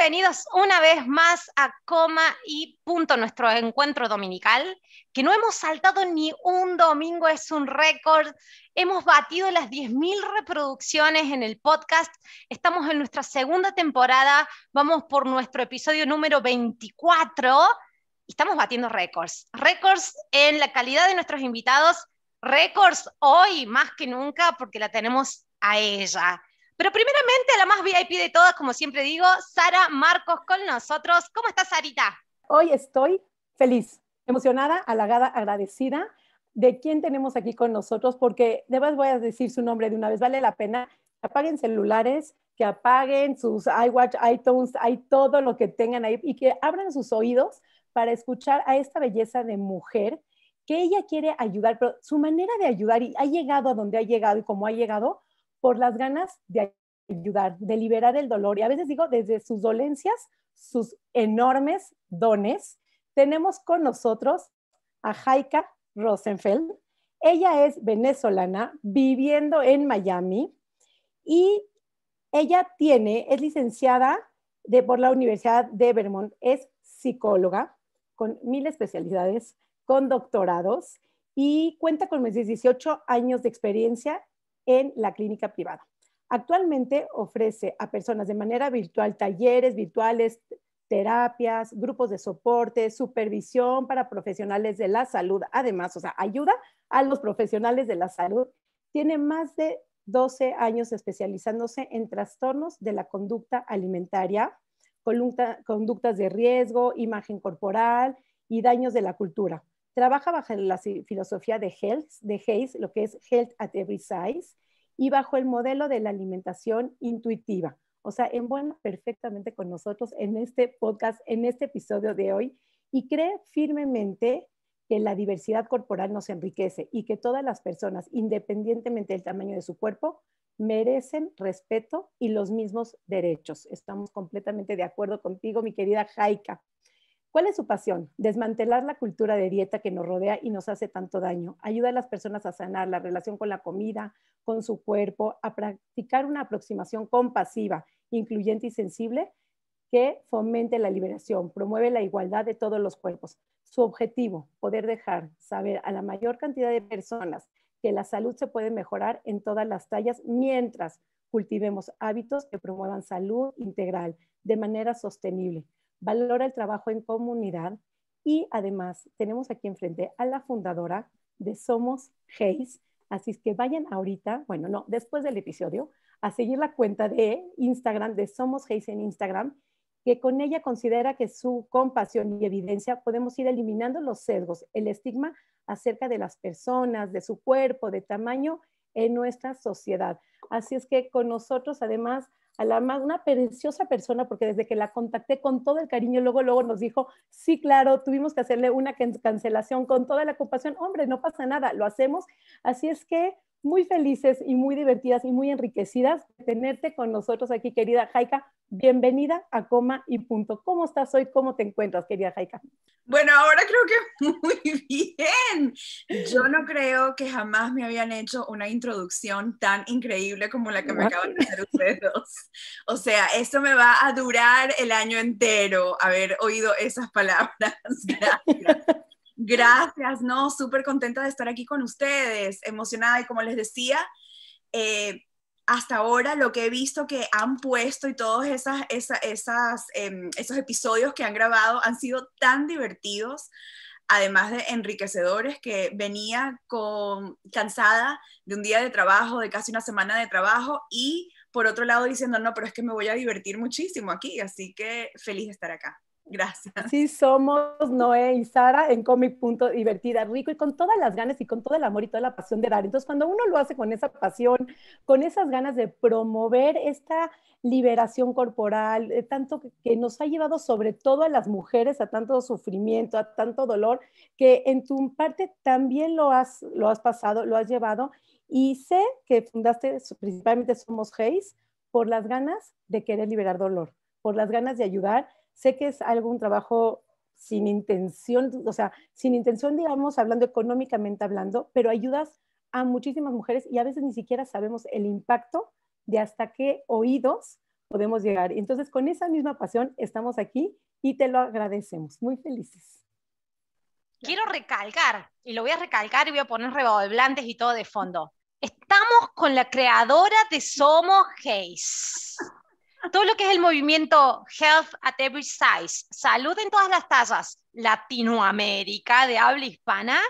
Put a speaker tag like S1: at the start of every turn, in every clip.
S1: Bienvenidos una vez más a Coma y Punto, nuestro encuentro dominical, que no hemos saltado ni un domingo, es un récord. Hemos batido las 10.000 reproducciones en el podcast. Estamos en nuestra segunda temporada, vamos por nuestro episodio número 24 y estamos batiendo récords. Récords en la calidad de nuestros invitados, récords hoy más que nunca porque la tenemos a ella. Pero primeramente, la más VIP de todas, como siempre digo, Sara Marcos con nosotros. ¿Cómo estás, Sarita?
S2: Hoy estoy feliz, emocionada, halagada, agradecida de quién tenemos aquí con nosotros, porque de verdad voy a decir su nombre de una vez, vale la pena. Apaguen celulares, que apaguen sus iWatch, iTunes, hay todo lo que tengan ahí y que abran sus oídos para escuchar a esta belleza de mujer que ella quiere ayudar, pero su manera de ayudar y ha llegado a donde ha llegado y cómo ha llegado, por las ganas de ayudar, de liberar el dolor. Y a veces digo, desde sus dolencias, sus enormes dones, tenemos con nosotros a Jaika Rosenfeld. Ella es venezolana, viviendo en Miami y ella tiene, es licenciada de, por la Universidad de Vermont, es psicóloga con mil especialidades, con doctorados y cuenta con más 18 años de experiencia en la clínica privada. Actualmente ofrece a personas de manera virtual talleres virtuales, terapias, grupos de soporte, supervisión para profesionales de la salud. Además, o sea, ayuda a los profesionales de la salud. Tiene más de 12 años especializándose en trastornos de la conducta alimentaria, conductas de riesgo, imagen corporal y daños de la cultura. Trabaja bajo la filosofía de Health, de Hayes, lo que es Health at Every Size, y bajo el modelo de la alimentación intuitiva. O sea, en buena perfectamente con nosotros en este podcast, en este episodio de hoy, y cree firmemente que la diversidad corporal nos enriquece y que todas las personas, independientemente del tamaño de su cuerpo, merecen respeto y los mismos derechos. Estamos completamente de acuerdo contigo, mi querida Jaika. ¿Cuál es su pasión? Desmantelar la cultura de dieta que nos rodea y nos hace tanto daño. Ayuda a las personas a sanar la relación con la comida, con su cuerpo, a practicar una aproximación compasiva, incluyente y sensible que fomente la liberación, promueve la igualdad de todos los cuerpos. Su objetivo, poder dejar saber a la mayor cantidad de personas que la salud se puede mejorar en todas las tallas mientras cultivemos hábitos que promuevan salud integral de manera sostenible valora el trabajo en comunidad y además tenemos aquí enfrente a la fundadora de Somos Hayes, así es que vayan ahorita, bueno, no, después del episodio, a seguir la cuenta de Instagram de Somos Hayes en Instagram, que con ella considera que su compasión y evidencia podemos ir eliminando los sesgos, el estigma acerca de las personas, de su cuerpo, de tamaño en nuestra sociedad. Así es que con nosotros además a la más, una preciosa persona, porque desde que la contacté con todo el cariño, luego, luego nos dijo, sí, claro, tuvimos que hacerle una cancelación con toda la compasión, hombre, no pasa nada, lo hacemos. Así es que muy felices y muy divertidas y muy enriquecidas de tenerte con nosotros aquí, querida Jaika. Bienvenida a Coma y Punto. ¿Cómo estás hoy? ¿Cómo te encuentras, querida Jaika? Bueno, ahora creo que
S3: muy bien. Yo no creo que jamás me habían hecho una introducción tan increíble como la que me acaban de hacer ustedes O sea, esto me va a durar el año entero haber oído esas palabras. Gracias. Gracias, no, súper contenta de estar aquí con ustedes, emocionada y como les decía, eh, hasta ahora lo que he visto que han puesto y todos esas, esas, em, esos episodios que han grabado han sido tan divertidos, además de enriquecedores, que venía con, cansada de un día de trabajo, de casi una semana de trabajo y por otro lado diciendo, no, pero es que me voy a divertir muchísimo aquí, así que feliz de estar acá. Gracias.
S2: Sí somos Noé y Sara en cómic Punto Divertida Rico y con todas las ganas y con todo el amor y toda la pasión de dar. Entonces, cuando uno lo hace con esa pasión, con esas ganas de promover esta liberación corporal, eh, tanto que nos ha llevado sobre todo a las mujeres a tanto sufrimiento, a tanto dolor, que en tu parte también lo has, lo has pasado, lo has llevado y sé que fundaste principalmente Somos Gays por las ganas de querer liberar dolor, por las ganas de ayudar Sé que es algún trabajo sin intención, o sea, sin intención, digamos, hablando económicamente hablando, pero ayudas a muchísimas mujeres y a veces ni siquiera sabemos el impacto de hasta qué oídos podemos llegar. Entonces, con esa misma pasión estamos aquí y te lo agradecemos. Muy felices.
S1: Quiero recalcar, y lo voy a recalcar y voy a poner reboblantes y todo de fondo. Estamos con la creadora de Somos Haze todo lo que es el movimiento Health at Every Size, salud en todas las tallas, Latinoamérica de habla hispana,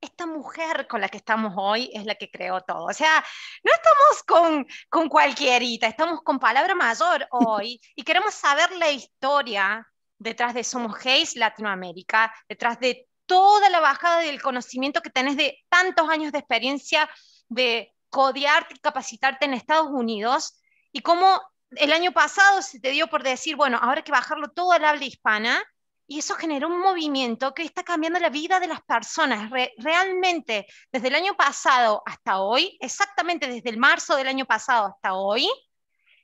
S1: esta mujer con la que estamos hoy es la que creó todo. O sea, no estamos con, con cualquierita, estamos con palabra mayor hoy y queremos saber la historia detrás de Somos Gays Latinoamérica, detrás de toda la bajada del conocimiento que tenés de tantos años de experiencia de codiarte y capacitarte en Estados Unidos y cómo el año pasado se te dio por decir, bueno, ahora hay que bajarlo todo al habla hispana, y eso generó un movimiento que está cambiando la vida de las personas. realmente, desde el año pasado hasta hoy, exactamente desde el marzo del año pasado hasta hoy,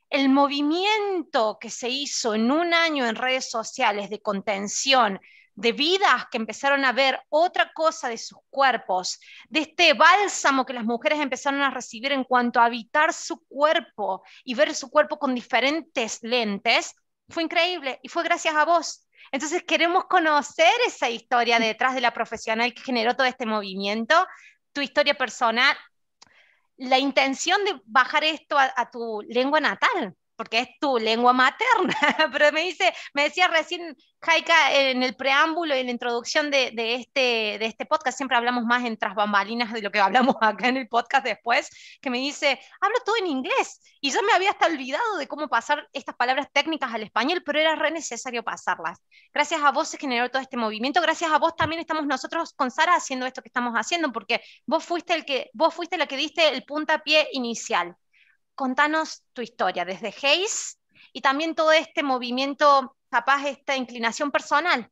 S1: el movimiento que se hizo en un año en redes sociales de contención, de vidas que empezaron a ver otra cosa de sus cuerpos, de este bálsamo que las mujeres empezaron a recibir en cuanto a habitar su cuerpo y ver su cuerpo con diferentes lentes, fue increíble y fue gracias a vos. Entonces queremos conocer esa historia mm. detrás de la profesional que generó todo este movimiento, tu historia personal, la intención de bajar esto a, tu lengua natal porque es tu lengua materna, pero me dice, me decía recién Jaika en el preámbulo en la introducción de, este, de este podcast, siempre hablamos más en tras bambalinas de lo que hablamos acá en el podcast después, que me dice, hablo todo en inglés, y yo me había hasta olvidado de cómo pasar estas palabras técnicas al español, pero era re necesario pasarlas. Gracias a vos se generó todo este movimiento, gracias a vos también estamos nosotros con Sara haciendo esto que estamos haciendo, porque vos fuiste, el que, vos fuiste la que diste el puntapié inicial contanos tu historia desde Hayes y también todo este movimiento, capaz esta inclinación personal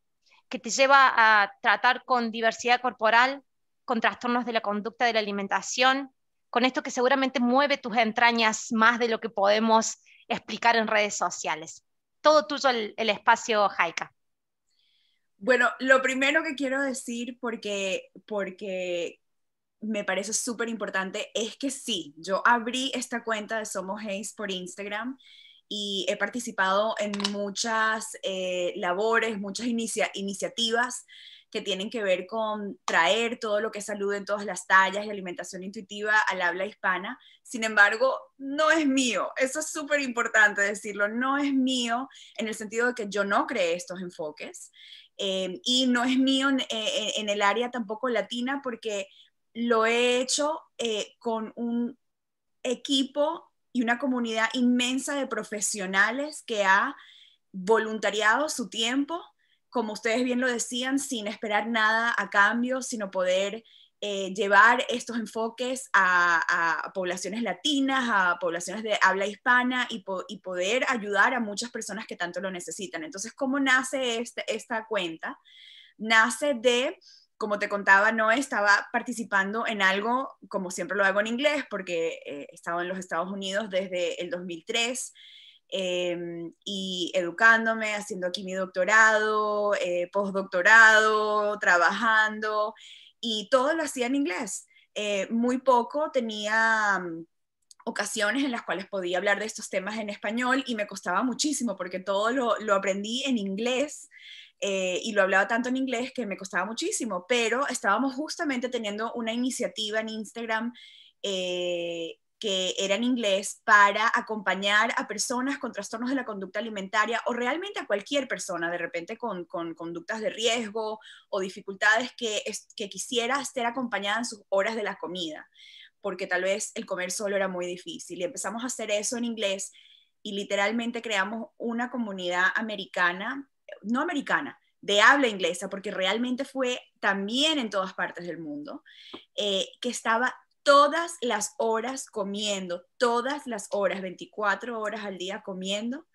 S1: que te lleva a tratar con diversidad corporal, con trastornos de la conducta de la alimentación, con esto que seguramente mueve tus entrañas más de lo que podemos explicar en redes sociales. Todo tuyo el, espacio, Jaika. Bueno, lo primero que quiero decir, porque,
S3: porque me parece súper importante es que sí, yo abrí esta cuenta de Somos Hayes por Instagram y he participado en muchas eh, labores, muchas iniciativas que tienen que ver con traer todo lo que es salud en todas las tallas y alimentación intuitiva al habla hispana. Sin embargo, no es mío. Eso es súper importante decirlo. No es mío en el sentido de que yo no creé estos enfoques. Eh, y no es mío en, el área tampoco latina porque lo he hecho eh, con un equipo y una comunidad inmensa de profesionales que ha voluntariado su tiempo, como ustedes bien lo decían, sin esperar nada a cambio, sino poder eh, llevar estos enfoques a, poblaciones latinas, a poblaciones de habla hispana y, poder ayudar a muchas personas que tanto lo necesitan. Entonces, ¿cómo nace este, esta cuenta? Nace de como te contaba, no estaba participando en algo, como siempre lo hago en inglés, porque estaba eh, he en los Estados Unidos desde el 2003 em, y educándome, haciendo aquí mi doctorado, eh, postdoctorado, trabajando, y todo lo hacía en inglés. Eh, muy poco tenía mm, ocasiones en las cuales podía hablar de estos temas en español y me costaba muchísimo porque todo lo aprendí en inglés eh, y lo hablaba tanto en inglés que me costaba muchísimo, pero estábamos justamente teniendo una iniciativa en Instagram eh, que era en inglés para acompañar a personas con trastornos de la conducta alimentaria o realmente a cualquier persona de repente con, con conductas de riesgo o dificultades que, que quisiera ser acompañada en sus horas de la comida, porque tal vez el comer solo era muy difícil. Y empezamos a hacer eso en inglés y literalmente creamos una comunidad americana no americana, de habla inglesa, porque realmente fue también en todas partes del mundo, eh, que estaba todas las horas comiendo, todas las horas, 24 horas al día comiendo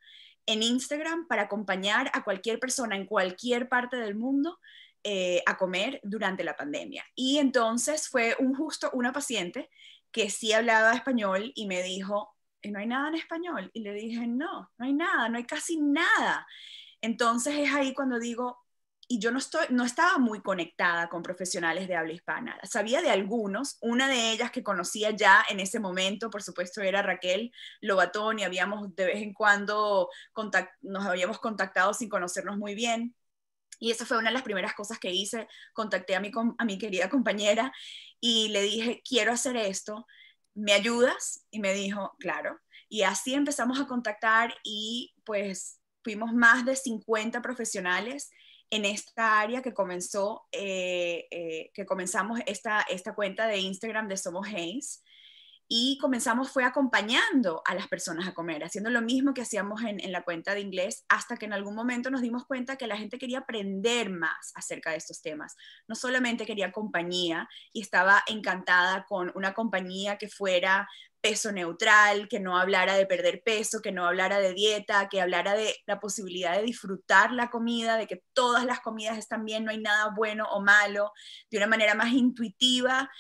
S3: en Instagram para acompañar a cualquier persona en cualquier parte del mundo eh, a comer durante la pandemia. Y entonces fue un justo una paciente que sí hablaba español y me dijo, eh, no hay nada en español. Y le dije, no, no hay nada, no hay casi nada. Entonces es ahí cuando digo, y yo no, estoy, no estaba muy conectada con profesionales de habla hispana. Sabía de algunos, una de ellas que conocía ya en ese momento, por supuesto, era Raquel Lobatón y habíamos de vez en cuando nos habíamos contactado sin conocernos muy bien. Y esa fue una de las primeras cosas que hice. Contacté a mi, a mi querida compañera y le dije, quiero hacer esto, ¿me ayudas? Y me dijo, claro. Y así empezamos a contactar y pues fuimos más de 50 profesionales en esta área que comenzó, eh, eh, que comenzamos esta, esta cuenta de Instagram de Somos hayes y comenzamos fue acompañando a las personas a comer, haciendo lo mismo que hacíamos en, en, la cuenta de inglés, hasta que en algún momento nos dimos cuenta que la gente quería aprender más acerca de estos temas. No solamente quería compañía y estaba encantada con una compañía que fuera peso neutral, que no hablara de perder peso, que no hablara de dieta, que hablara de la posibilidad de disfrutar la comida, de que todas las comidas están bien, no hay nada bueno o malo, de una manera más intuitiva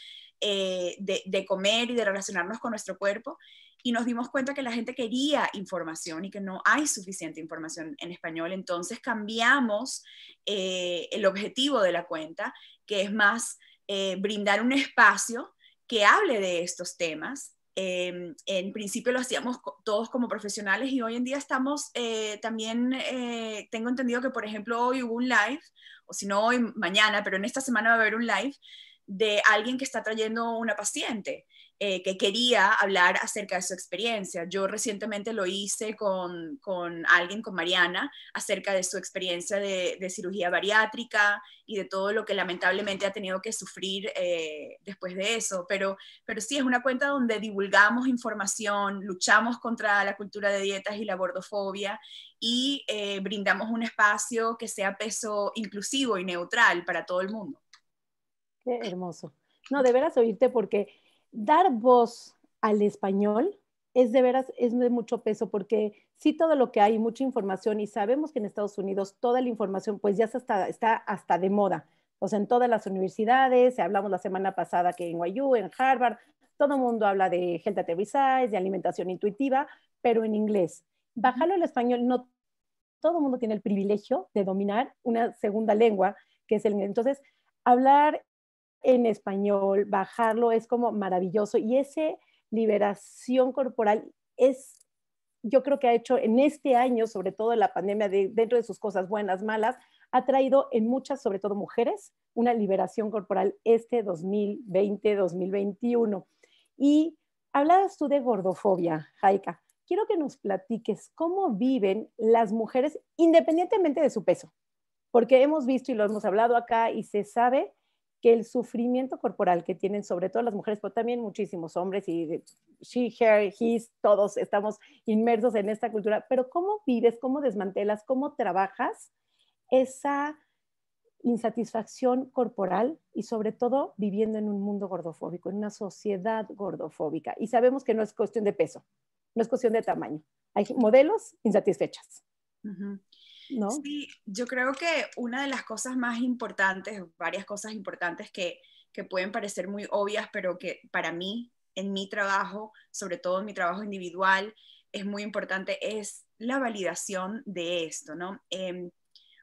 S3: eh, de, comer y de relacionarnos con nuestro cuerpo y nos dimos cuenta que la gente quería información y que no hay suficiente información en español. Entonces cambiamos eh, el objetivo de la cuenta, que es más eh, brindar un espacio que hable de estos temas Em, en principio lo hacíamos todos como profesionales y hoy en día estamos eh, también, eh, tengo entendido que por ejemplo hoy hubo un live, o si no hoy, mañana, pero en esta semana va a haber un live de alguien que está trayendo una paciente. Eh, que quería hablar acerca de su experiencia. Yo recientemente lo hice con, alguien, con Mariana, acerca de su experiencia de, cirugía bariátrica y de todo lo que lamentablemente ha tenido que sufrir eh, después de eso. Pero, pero sí, es una cuenta donde divulgamos información, luchamos contra la cultura de dietas y la gordofobia y eh, brindamos un espacio que sea peso inclusivo y neutral para todo el mundo
S2: hermoso. No, de veras oírte porque dar voz al español es de veras, es de mucho peso porque si todo lo que hay, mucha información y sabemos que en Estados Unidos toda la información pues ya está, hasta de moda. O sea, en todas las universidades, hablamos la semana pasada que en YU, en Harvard, todo el mundo habla de gente at de alimentación intuitiva, pero en inglés. Bajarlo al español, no todo el mundo tiene el privilegio de dominar una segunda lengua, que es el inglés. Entonces, hablar en español, bajarlo es como maravilloso. Y esa liberación corporal es, yo creo que ha hecho en este año, sobre todo la pandemia, dentro de sus cosas buenas, malas, ha traído en muchas, sobre todo mujeres, una liberación corporal este 2020-2021. Y hablabas tú de gordofobia, Jaika. Quiero que nos platiques cómo viven las mujeres independientemente de su peso, porque hemos visto y lo hemos hablado acá y se sabe el sufrimiento corporal que tienen, sobre todo las mujeres, pero también muchísimos hombres y she, her, todos estamos inmersos en esta cultura, pero cómo vives, cómo desmantelas, cómo trabajas esa insatisfacción corporal y sobre todo viviendo en un mundo gordofóbico, en una sociedad gordofóbica. Y sabemos que no es cuestión de peso, no es cuestión de tamaño. Hay modelos insatisfechas.
S3: No. Sí, yo creo que una de las cosas más importantes, varias cosas importantes que, pueden parecer muy obvias, pero que para mí, en mi trabajo, sobre todo en mi trabajo individual, es muy importante, es la validación de esto, em,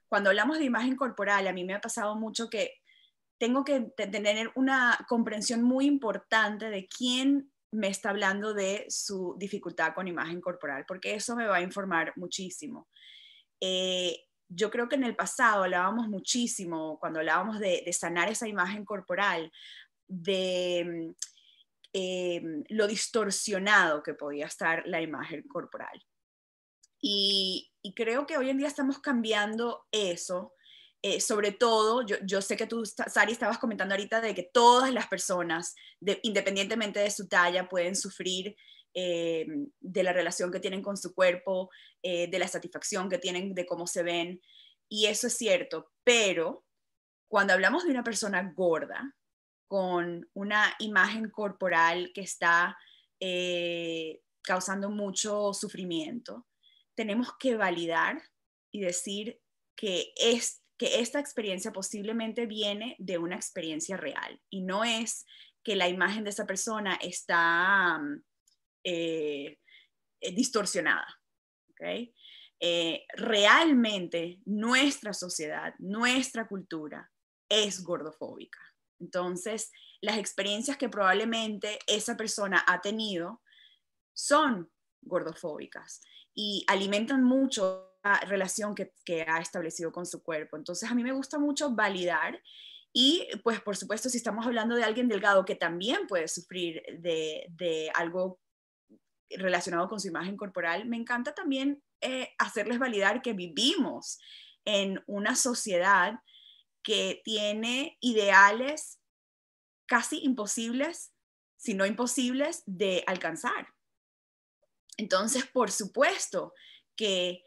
S3: cuando hablamos de imagen corporal, a mí me ha pasado mucho que tengo que tener una comprensión muy importante de quién me está hablando de su dificultad con imagen corporal, porque eso me va a informar muchísimo. Eh, yo creo que en el pasado hablábamos muchísimo, cuando hablábamos de, sanar esa imagen corporal, de mm, eh, lo distorsionado que podía estar la imagen corporal. Y, creo que hoy en día estamos cambiando eso. Eh, sobre todo, yo, sé que tú, Sari, estabas comentando ahorita de que todas las personas, independientemente de su talla, pueden sufrir eh, de la relación que tienen con su cuerpo, eh, de la satisfacción que tienen, de cómo se ven. Y eso es cierto, pero cuando hablamos de una persona gorda, con una imagen corporal que está eh, causando mucho sufrimiento, tenemos que validar y decir que, es, que esta experiencia posiblemente viene de una experiencia real y no es que la imagen de esa persona está... Eh, eh, distorsionada. Eh, realmente nuestra sociedad, nuestra cultura es gordofóbica. Entonces, las experiencias que probablemente esa persona ha tenido son gordofóbicas y alimentan mucho la relación que, ha establecido con su cuerpo. Entonces, a mí me gusta mucho validar y, pues, por supuesto, si estamos hablando de alguien delgado que también puede sufrir de, de algo relacionado con su imagen corporal, me encanta también eh, hacerles validar que vivimos en una sociedad que tiene ideales casi imposibles, si no imposibles, de alcanzar. Entonces, por supuesto que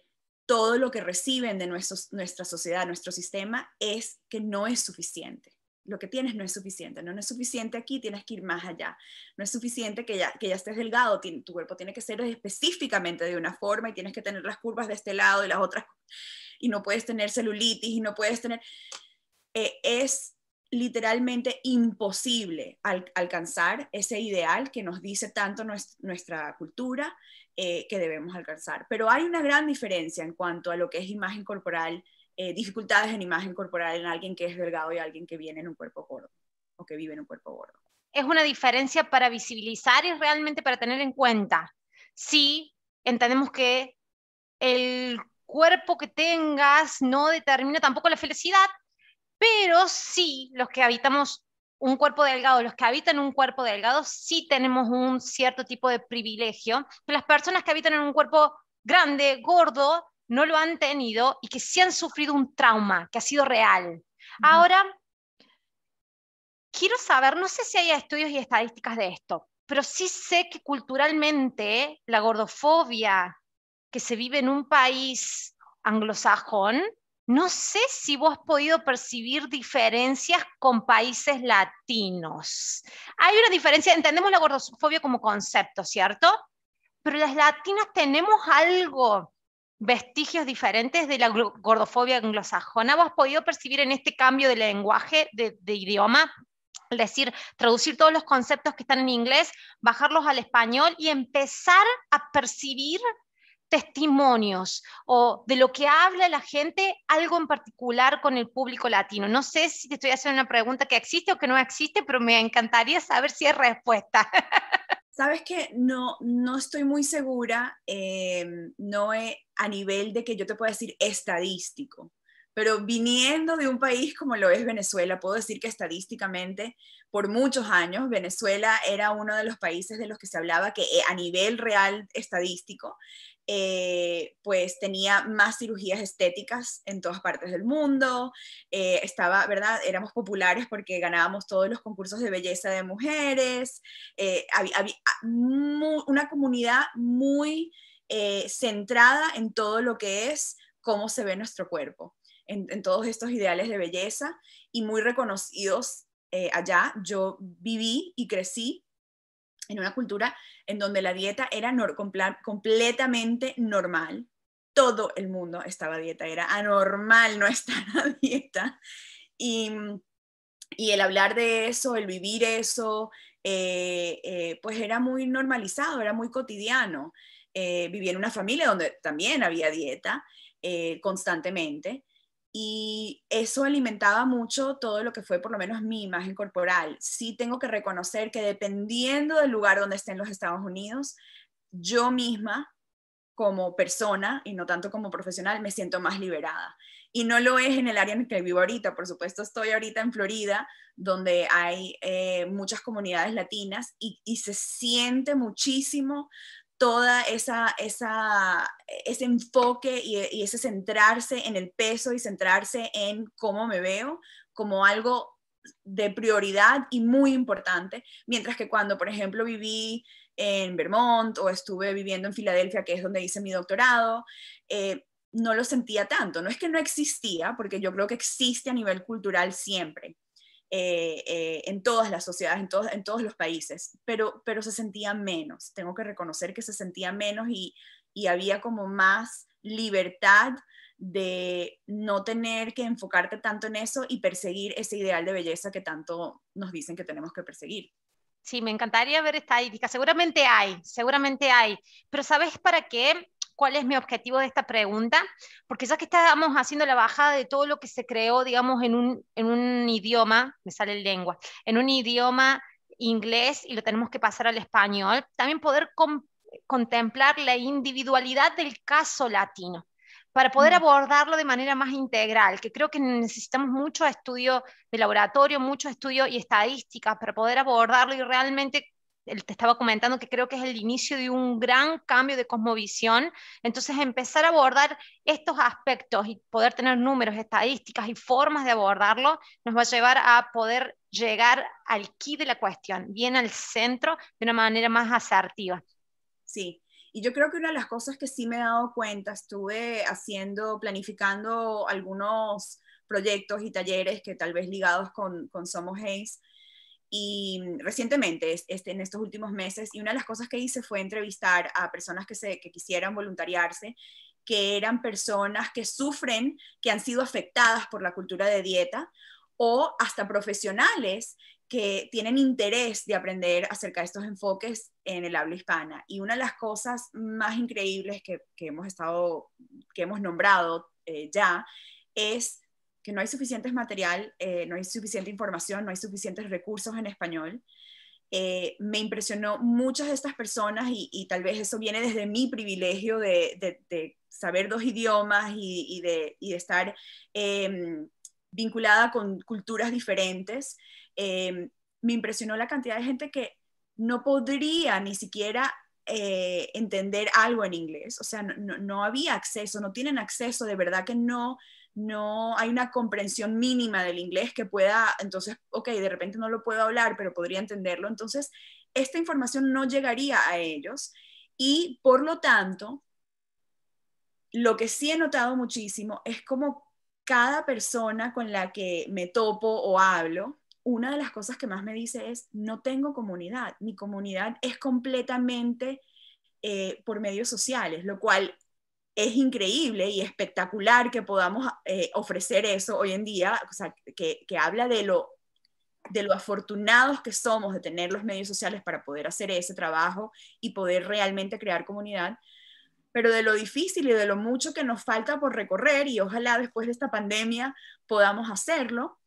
S3: todo lo que reciben de nuestra sociedad, nuestro sistema, es que no es suficiente lo que tienes no es suficiente, ¿no? es suficiente aquí, tienes que ir más allá, no es suficiente que ya, que ya estés delgado, tu cuerpo tiene que ser específicamente de una forma y tienes que tener las curvas de este lado y las otras, y no puedes tener celulitis y no puedes tener... Eh, es literalmente imposible alcanzar ese ideal que nos dice tanto nuestra, nuestra cultura eh, que debemos alcanzar. Pero hay una gran diferencia en cuanto a lo que es imagen corporal eh, dificultades en imagen corporal en alguien que es delgado y alguien que viene en un cuerpo gordo o que vive en un cuerpo gordo.
S1: Es una diferencia para visibilizar y realmente para tener en cuenta. Sí, entendemos que el cuerpo que tengas no determina tampoco la felicidad, pero sí los que habitamos un cuerpo delgado, los que habitan un cuerpo delgado, sí tenemos un cierto tipo de privilegio. Pero las personas que habitan en un cuerpo grande, gordo, no lo han tenido y que sí han sufrido un trauma que ha sido real. Ahora, quiero saber, no sé si hay estudios y estadísticas de esto, pero sí sé que culturalmente la gordofobia que se vive en un país anglosajón, no sé si vos has podido percibir diferencias con países latinos. Hay una diferencia, entendemos la gordofobia como concepto, ¿cierto? Pero las latinas tenemos algo vestigios diferentes de la gordofobia anglosajona. ¿Vos has podido percibir en este cambio de lenguaje, de, idioma, es decir, traducir todos los conceptos que están en inglés, bajarlos al español y empezar a percibir testimonios o de lo que habla la gente, algo en particular con el público latino. No sé si te estoy haciendo una pregunta que existe o que no existe, pero me encantaría saber si es respuesta. Sabes que no, no
S3: estoy muy segura, em, no a nivel de que yo te pueda decir estadístico, pero viniendo de un país como lo es Venezuela, puedo decir que estadísticamente, por muchos años, Venezuela era uno de los países de los que se hablaba que eh, a nivel real estadístico eh, pues tenía más cirugías estéticas en todas partes del mundo, eh, estaba, ¿verdad? Éramos populares porque ganábamos todos los concursos de belleza de mujeres, eh, había, una comunidad muy centrada en todo lo que es cómo se ve nuestro cuerpo, en todos estos ideales de belleza y muy reconocidos allá. Yo viví y crecí en una cultura en donde la dieta era completamente normal. Todo el mundo estaba a dieta, era anormal no estar a dieta. Y, y el hablar de eso, el vivir eso, eh, eh, pues era muy normalizado, era muy cotidiano. Eh, vivía en una familia donde también había dieta eh, constantemente y eso alimentaba mucho todo lo que fue por lo menos mi imagen corporal. Sí tengo que reconocer que dependiendo del lugar donde esté en los Estados Unidos, yo misma como persona y no tanto como profesional me siento más liberada. Y no lo es en el área en que vivo ahorita, por supuesto estoy ahorita en Florida, donde hay eh, muchas comunidades latinas y, y se siente muchísimo toda esa, ese enfoque y, ese centrarse en el peso y centrarse en cómo me veo como algo de prioridad y muy importante, mientras que cuando, por ejemplo, viví en Vermont o estuve viviendo en Filadelfia, que es donde hice mi doctorado, eh, no lo sentía tanto. No es que no existía, porque yo creo que existe a nivel cultural siempre, eh, eh, en todas las sociedades, en, todos en todos los países, pero, pero se sentía menos, tengo que reconocer que se sentía menos y, había como más libertad de no tener que enfocarte tanto en eso y perseguir ese ideal de belleza que tanto
S1: nos dicen que tenemos que perseguir. Sí, me encantaría ver estadísticas. Seguramente hay, seguramente hay. Pero ¿sabes para qué? cuál es mi objetivo de esta pregunta, porque ya que estábamos haciendo la bajada de todo lo que se creó, digamos, en un, idioma, me sale lengua, en un idioma inglés y lo tenemos que pasar al español, también poder contemplar la individualidad del caso latino para poder mm. abordarlo de manera más integral, que creo que necesitamos mucho estudio de laboratorio, mucho estudio y estadísticas para poder abordarlo y realmente te estaba comentando que creo que es el inicio de un gran cambio de cosmovisión. Entonces, empezar a abordar estos aspectos y poder tener números, estadísticas y formas de abordarlo nos va a llevar a poder llegar al quid de la cuestión, bien al centro, de una manera más asertiva.
S3: Sí, y yo creo que una de las cosas que sí me he dado cuenta, estuve haciendo, planificando algunos proyectos y talleres que tal vez ligados con, Somos Hayes, y mm, recientemente, este, en estos últimos meses, y una de las cosas que hice fue entrevistar a personas que, quisieran voluntariarse, que eran personas que sufren, que han sido afectadas por la cultura de dieta, o hasta profesionales que tienen interés de aprender acerca de estos enfoques en el habla hispana. Y una de las cosas más increíbles que, hemos estado, que hemos nombrado eh, ya, es no hay suficiente material, eh, no hay suficiente información, no hay suficientes recursos en español. Eh, me impresionó muchas de estas personas y, tal vez eso viene desde mi privilegio de, saber dos idiomas y, de, estar em, vinculada con culturas diferentes. Em, me impresionó la cantidad de gente que no podría ni siquiera eh, entender algo en inglés, o sea, no, había acceso, no tienen acceso, de verdad que no, no hay una comprensión mínima del inglés que pueda, entonces, ok, de repente no lo puedo hablar, pero podría entenderlo. Entonces, esta información no llegaría a ellos y por lo tanto, lo que sí he notado muchísimo es como cada persona con la que me topo o hablo, una de las cosas que más me dice es, no tengo comunidad, mi comunidad es completamente eh, por medios sociales, lo cual es increíble y espectacular que podamos eh, ofrecer eso hoy en día, que, habla de lo, de lo afortunados que somos de tener los medios sociales para poder hacer ese trabajo y poder realmente crear comunidad, pero de lo difícil y de lo mucho que nos falta por recorrer y ojalá después de esta pandemia podamos hacerlo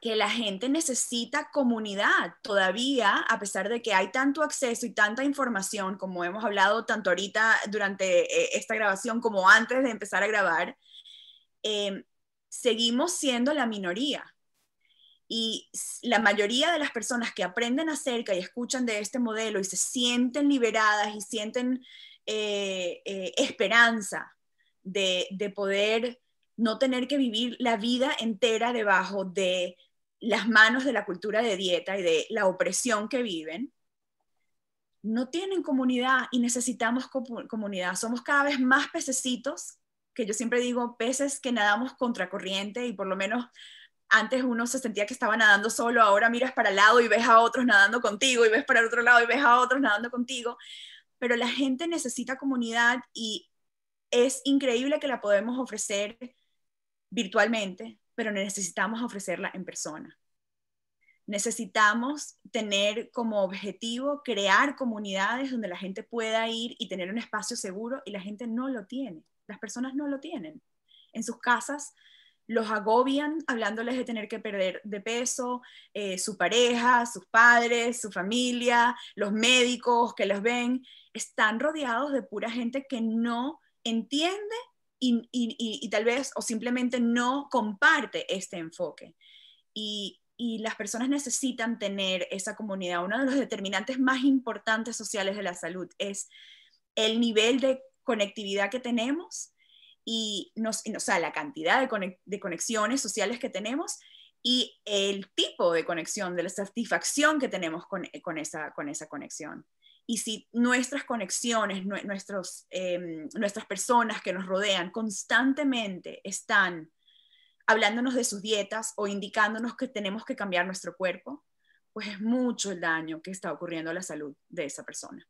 S3: que la gente necesita comunidad todavía, a pesar de que hay tanto acceso y tanta información, como hemos hablado tanto ahorita durante eh, esta grabación como antes de empezar a grabar, em, seguimos siendo la minoría. Y la mayoría de las personas que aprenden acerca y escuchan de este modelo y se sienten liberadas y sienten eh, eh, esperanza de poder no tener que vivir la vida entera debajo de las manos de la cultura de dieta y de la opresión que viven, no tienen comunidad y necesitamos comunidad. Somos cada vez más pececitos, que yo siempre digo peces que nadamos contracorriente y por lo menos antes uno se sentía que estaba nadando solo, ahora miras para el lado y ves a otros nadando contigo y ves para el otro lado y ves a otros nadando contigo. Pero la gente necesita comunidad y es increíble que la podemos ofrecer virtualmente, pero necesitamos ofrecerla en persona. Necesitamos tener como objetivo crear comunidades donde la gente pueda ir y tener un espacio seguro y la gente no lo tiene. Las personas no lo tienen. En sus casas los agobian hablándoles de tener que perder de peso, eh, su pareja, sus padres, su familia, los médicos que los ven, están rodeados de pura gente que no entiende y, tal vez o simplemente no comparte este enfoque. Y, las personas necesitan tener esa comunidad. Uno de los determinantes más importantes sociales de la salud es el nivel de conectividad que tenemos y, nos, o sea, la cantidad de, conexiones sociales que tenemos y el tipo de conexión, de la satisfacción que tenemos con esa conexión y si nuestras conexiones, nuestros, em, nuestras personas que nos rodean constantemente están hablándonos de sus dietas o indicándonos que tenemos que cambiar nuestro cuerpo, pues es mucho el daño que está ocurriendo a la salud de esa persona.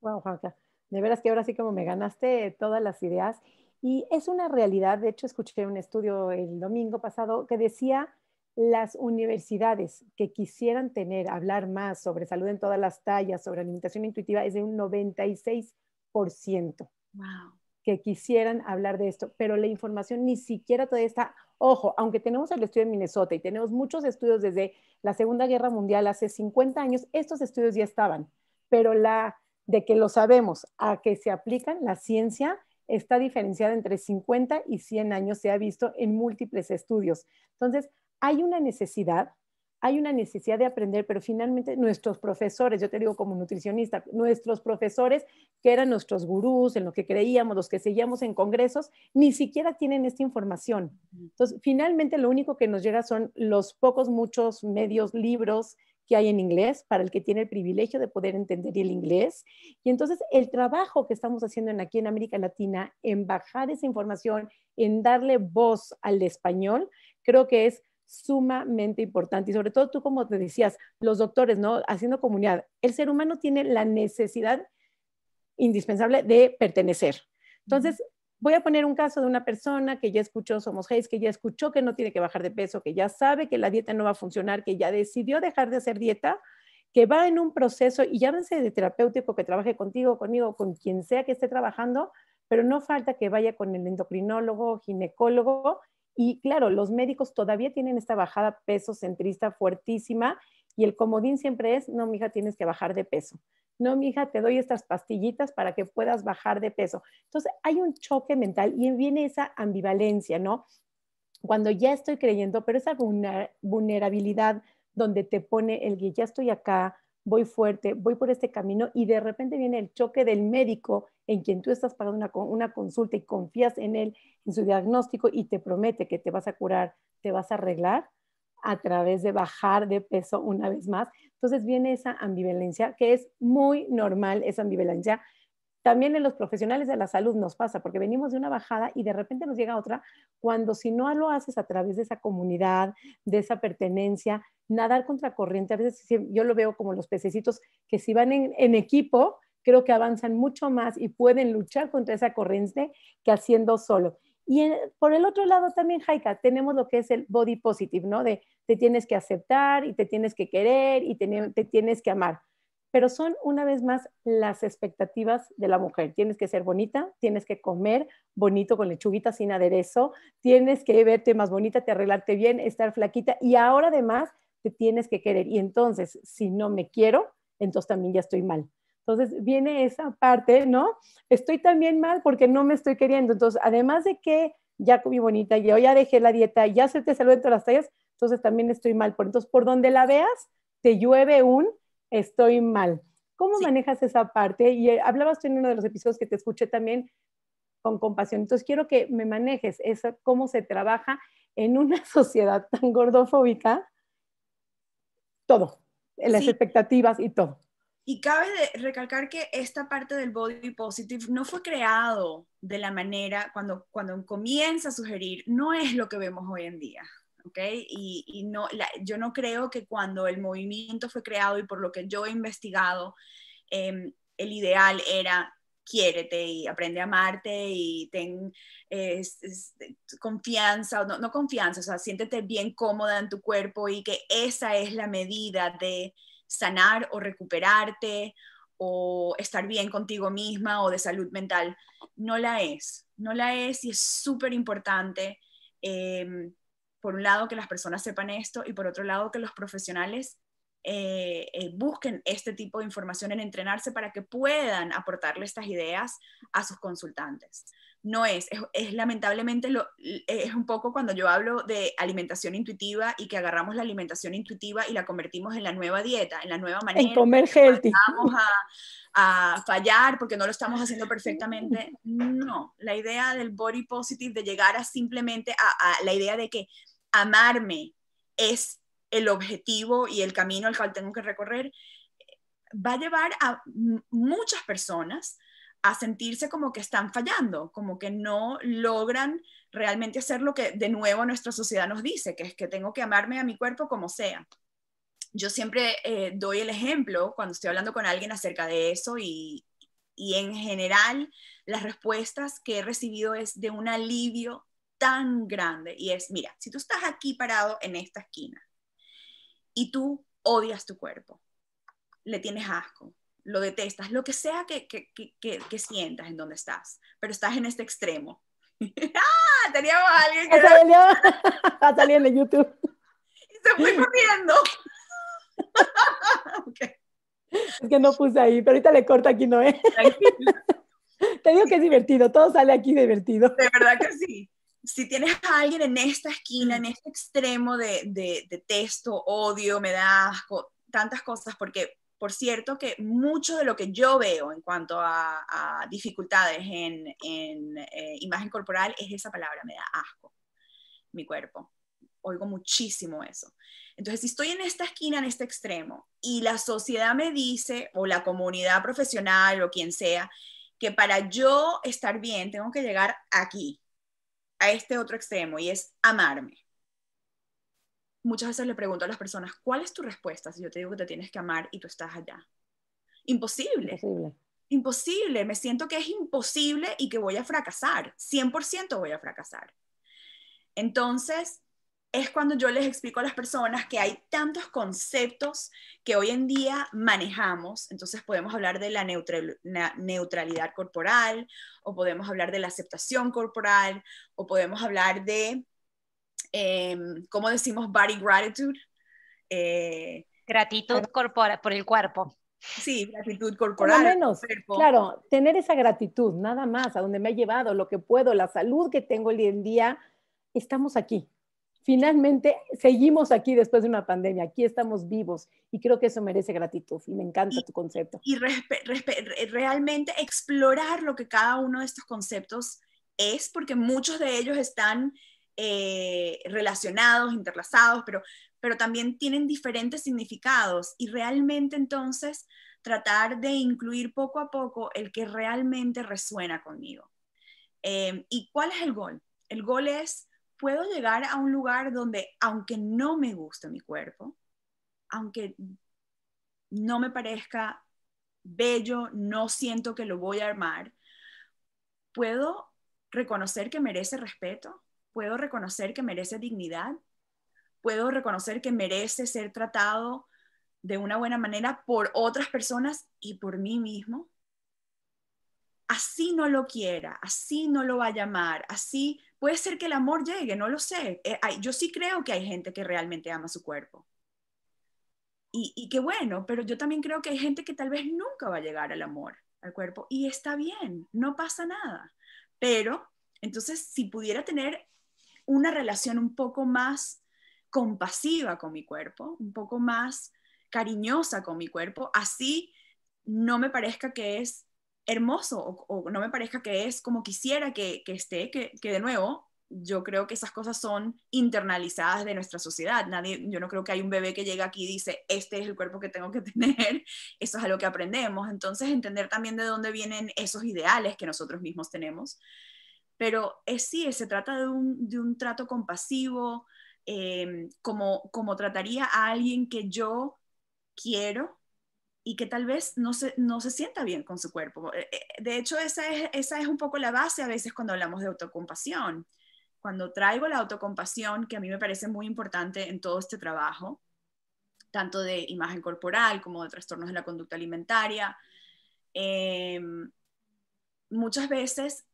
S2: Wow, Juanca, de veras que ahora sí como me ganaste todas las ideas. Y es una realidad, de hecho escuché un estudio el domingo pasado que decía las universidades que quisieran tener, hablar más sobre salud en todas las tallas, sobre alimentación intuitiva, es de un 96%. Wow. Que quisieran hablar de esto, pero la información ni siquiera todavía está. Ojo, aunque tenemos el estudio en Minnesota y tenemos muchos estudios desde la Segunda Guerra Mundial hace 50 años, estos estudios ya estaban, pero la de que lo sabemos a que se aplican, la ciencia está diferenciada entre 50 y 100 años, se ha visto en múltiples estudios. Entonces, hay una necesidad, hay una necesidad de aprender, pero finalmente nuestros profesores, yo te digo como nutricionista, nuestros profesores que eran nuestros gurús, en lo que creíamos, los que seguíamos en congresos, ni siquiera tienen esta información. Entonces, finalmente lo único que nos llega son los pocos, muchos medios, libros que hay en inglés para el que tiene el privilegio de poder entender el inglés. Y entonces el trabajo que estamos haciendo en, aquí en América Latina en bajar esa información, en darle voz al español, creo que es sumamente importante y sobre todo tú como te decías, los doctores, ¿no? Haciendo comunidad, el ser humano tiene la necesidad indispensable de pertenecer. Entonces, voy a poner un caso de una persona que ya escuchó Somos Hayes, que ya escuchó que no tiene que bajar de peso, que ya sabe que la dieta no va a funcionar, que ya decidió dejar de hacer dieta, que va en un proceso y llámense de terapéutico que trabaje contigo, conmigo, con quien sea que esté trabajando, pero no falta que vaya con el endocrinólogo, ginecólogo y claro, los médicos todavía tienen esta bajada peso centrista fuertísima y el comodín siempre es, no, mija, tienes que bajar de peso. No, mija, te doy estas pastillitas para que puedas bajar de peso. Entonces, hay un choque mental y viene esa ambivalencia, ¿no? Cuando ya estoy creyendo, pero esa vulnerabilidad donde te pone el que ya estoy acá, voy fuerte, voy por este camino y de repente viene el choque del médico en quien tú estás pagando una, consulta y confías en él, en su diagnóstico y te promete que te vas a curar, te vas a arreglar a través de bajar de peso una vez más. Entonces viene esa ambivalencia que es muy normal, esa ambivalencia también en los profesionales de la salud nos pasa, porque venimos de una bajada y de repente nos llega otra, cuando si no lo haces a través de esa comunidad, de esa pertenencia, nadar contra corriente, a veces yo lo veo como los pececitos que si van en, equipo, creo que avanzan mucho más y pueden luchar contra esa corriente que haciendo solo. Y eh, por el otro lado también, Jaika, tenemos lo que es el body positive, ¿no? De te tienes que aceptar y te tienes que querer y te tienes que amar pero son una vez más las expectativas de la mujer. Tienes que ser bonita, tienes que comer bonito con lechuguita sin aderezo, tienes que verte más bonita, te arreglarte bien, estar flaquita y ahora además te tienes que querer. Y entonces, si no me quiero, entonces también ya estoy mal. Entonces viene esa parte, ¿no? Estoy también mal porque no me estoy queriendo. Entonces, además de que ya comí bonita, ya, ya dejé la dieta, ya se te saludó en todas las tallas, entonces también estoy mal. Por entonces, por donde la veas, te llueve un estoy mal. ¿Cómo manejas esa parte? Y eh, hablabas tú en uno de los episodios que te escuché también con compasión. Entonces quiero que me manejes cómo se trabaja en una sociedad tan gordofóbica, todo, las expectativas y todo.
S3: Y cabe recalcar que esta parte del body positive no fue creado de la manera cuando, cuando comienza a sugerir, no es lo que vemos hoy en día. Y, no, yo no creo que cuando el movimiento fue creado y por lo que yo he investigado, em, el ideal era quiérete y aprende a amarte y ten confianza, no, no confianza, o sea, siéntete bien cómoda en tu cuerpo y que esa es la medida de sanar o recuperarte o estar bien contigo misma o de salud mental. No la es, no la es y es súper importante. Eh, em, por un lado, que las personas sepan esto y por otro lado, que los profesionales eh, eh, busquen este tipo de información en entrenarse para que puedan aportarle estas ideas a sus consultantes. No es, es, lamentablemente, lo, es un poco cuando yo hablo de alimentación intuitiva y que agarramos la alimentación intuitiva y la convertimos en la nueva dieta, en la nueva manera. En comer healthy. Vamos a, a fallar porque no lo estamos haciendo perfectamente. No, la idea del body positive, de llegar a simplemente a la idea de que amarme es el objetivo y el camino al cual tengo que recorrer, va a llevar a muchas personas a sentirse como que están fallando, como que no logran realmente hacer lo que de nuevo nuestra sociedad nos dice, que es que tengo que amarme a mi cuerpo como sea. Yo siempre eh, doy el ejemplo cuando estoy hablando con alguien acerca de eso y, y en general las respuestas que he recibido es de un alivio tan grande y es, mira, si tú estás aquí parado en esta esquina y tú odias tu cuerpo, le tienes asco, lo detestas, lo que sea que, que, que, sientas en donde estás, pero estás en este extremo. ¡Ah! Teníamos a
S2: alguien que... a saliendo en YouTube. Y
S3: se fue corriendo.
S2: Es que no puse ahí, pero ahorita le corta aquí, no es. Te digo que es divertido, todo sale aquí divertido. De verdad que sí
S3: si tienes a alguien en esta esquina, en mm. este extremo de, de, texto, odio, me da asco, tantas cosas, porque por cierto que mucho de lo que yo veo en cuanto a, dificultades en, eh, imagen corporal es esa palabra, me da asco, mi cuerpo. Oigo muchísimo eso. Entonces, si estoy en esta esquina, en este extremo, y la sociedad me dice, o la comunidad profesional, o quien sea, que para yo estar bien tengo que llegar aquí, a este otro extremo y es amarme. Muchas veces le pregunto a las personas, ¿cuál es tu respuesta si yo te digo que te tienes que amar y tú estás allá? Imposible. Imposible. Imposible. Me siento que es imposible y que voy a fracasar. 100% voy a fracasar. Entonces, es cuando yo les explico a las personas que hay tantos conceptos que hoy en día manejamos. Entonces podemos hablar de la, neutralidad corporal, o podemos hablar de la aceptación corporal, o podemos hablar de, em, ¿cómo decimos? Body gratitude. Eh,
S1: gratitud corporal por el cuerpo. Sí, gratitud corporal. Menos, claro,
S2: tener esa gratitud, nada más, a donde me ha llevado, lo que puedo, la salud que tengo hoy en día, estamos aquí finalmente seguimos aquí después de una pandemia, aquí estamos vivos y creo que eso merece gratitud y me encanta tu concepto.
S3: Y realmente explorar lo que cada uno de estos conceptos es, porque muchos de ellos están eh, relacionados, interlazados, pero, pero también tienen diferentes significados y realmente entonces tratar de incluir poco a poco el que realmente resuena conmigo. Eh, ¿Y cuál es el gol? El gol es puedo llegar a un lugar donde, aunque no me guste mi cuerpo, aunque no me parezca bello, no siento que lo voy a armar, puedo reconocer que merece respeto, puedo reconocer que merece dignidad, puedo reconocer que merece ser tratado de una buena manera por otras personas y por mí mismo. Así no lo quiera, así no lo va a llamar, así puede ser que el amor llegue, no lo sé. Eh, yo sí creo que hay gente que realmente ama su cuerpo. Y, y qué bueno, pero yo también creo que hay gente que tal vez nunca va a llegar al amor, al cuerpo, y está bien, no pasa nada. Pero, entonces, si pudiera tener una relación un poco más compasiva con mi cuerpo, un poco más cariñosa con mi cuerpo, así no me parezca que es hermoso o, no me parezca que es como quisiera que, esté, que, que, de nuevo, yo creo que esas cosas son internalizadas de nuestra sociedad. Nadie, yo no creo que hay un bebé que llega aquí y dice, este es el cuerpo que tengo que tener, eso es a lo que aprendemos. Entonces, entender también de dónde vienen esos ideales que nosotros mismos tenemos. Pero es, sí, se trata de un, trato compasivo, eh, como, como trataría a alguien que yo quiero y que tal vez no se, no se sienta bien con su cuerpo. Eh, eh, de hecho, esa es, esa es un poco la base a veces cuando hablamos de autocompasión. Cuando traigo la autocompasión, que a mí me parece muy importante en todo este trabajo, tanto de imagen corporal como de trastornos de la conducta alimentaria, em, muchas veces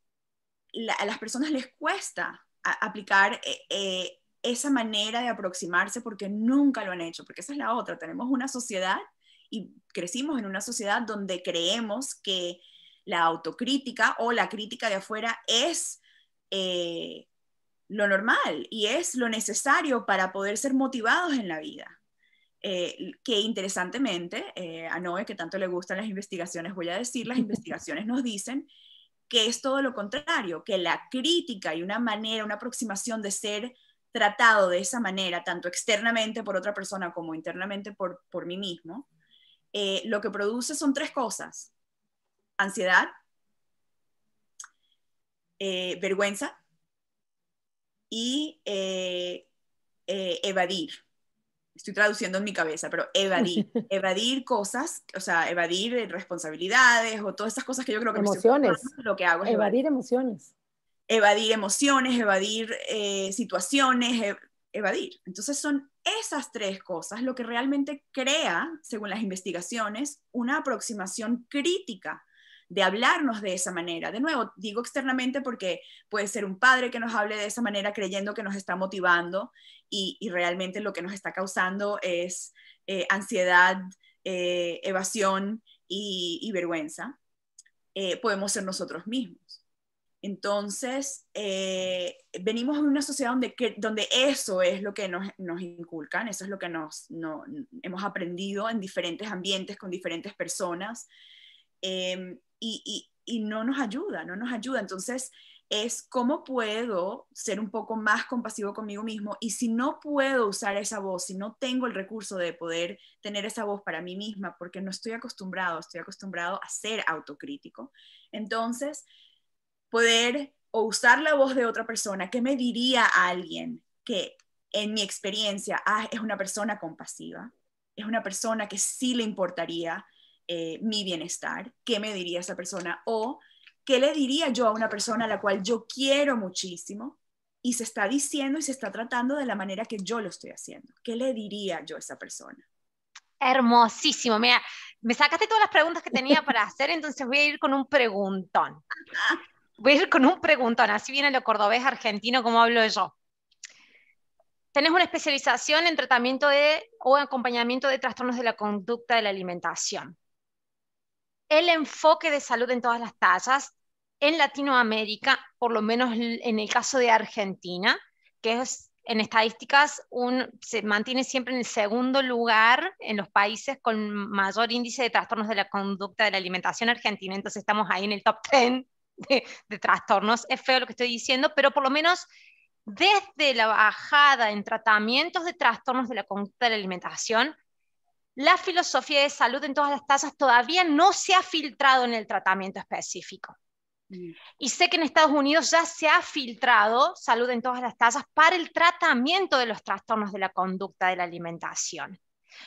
S3: a las personas les cuesta aplicar eh, esa manera de aproximarse porque nunca lo han hecho, porque esa es la otra. Tenemos una sociedad y crecimos en una sociedad donde creemos que la autocrítica o la crítica de afuera es eh, lo normal y es lo necesario para poder ser motivados en la vida. Eh, que interesantemente, eh, a Noé, que tanto le gustan las investigaciones, voy a decir, las investigaciones nos dicen que es todo lo contrario, que la crítica y una manera, una aproximación de ser tratado de esa manera, tanto externamente por otra persona como internamente por, por mí mismo, eh, lo que produce son tres cosas. Ansiedad, eh, vergüenza y eh, evadir. Estoy traduciendo en mi cabeza, pero evadir. evadir cosas, o sea, evadir responsabilidades o todas esas cosas que yo creo que... Emociones. lo que hago es evadir,
S2: emociones.
S3: Evadir emociones, evadir situaciones, e-, evadir. Entonces son esas tres cosas lo que realmente crea, según las investigaciones, una aproximación crítica de hablarnos de esa manera. De nuevo, digo externamente porque puede ser un padre que nos hable de esa manera creyendo que nos está motivando y, realmente lo que nos está causando es eh, ansiedad, eh, evasión y, vergüenza. Eh, podemos ser nosotros mismos. Entonces, eh, venimos de una sociedad donde, donde eso es lo que nos, nos inculcan, eso es lo que no, hemos aprendido en diferentes ambientes, con diferentes personas, em, y, y, no nos ayuda, no nos ayuda. Entonces, es cómo puedo ser un poco más compasivo conmigo mismo y si no puedo usar esa voz, si no tengo el recurso de poder tener esa voz para mí misma, porque no estoy acostumbrado, estoy acostumbrado a ser autocrítico. Entonces, poder o usar la voz de otra persona, ¿qué me diría a alguien que en mi experiencia ah, es una persona compasiva? Es una persona que sí le importaría eh, mi bienestar. ¿Qué me diría esa persona? O ¿qué le diría yo a una persona a la cual yo quiero muchísimo y se está diciendo y se está tratando de la manera que yo lo estoy haciendo? ¿Qué le diría yo a esa persona?
S1: Hermosísimo. Mira, me sacaste todas las preguntas que tenía para hacer, entonces voy a ir con un preguntón. voy a ir con un preguntón, así viene lo cordobés argentino como hablo yo. Tenés una especialización en tratamiento de o acompañamiento de trastornos de la conducta de la alimentación. El enfoque de salud en todas las tallas en Latinoamérica, por lo menos en el caso de Argentina, que es en estadísticas un, se mantiene siempre en el segundo lugar en los países con mayor índice de trastornos de la conducta de la alimentación argentina, entonces estamos ahí en el top 10 de, trastornos. Es feo lo que estoy diciendo, pero por lo menos desde la bajada en tratamientos de trastornos de la conducta de la alimentación, la filosofía de salud en todas las tasas todavía no se ha filtrado en el tratamiento específico. Mm. Y sé que en Estados Unidos ya se ha filtrado salud en todas las tasas para el tratamiento de los trastornos de la conducta de la alimentación.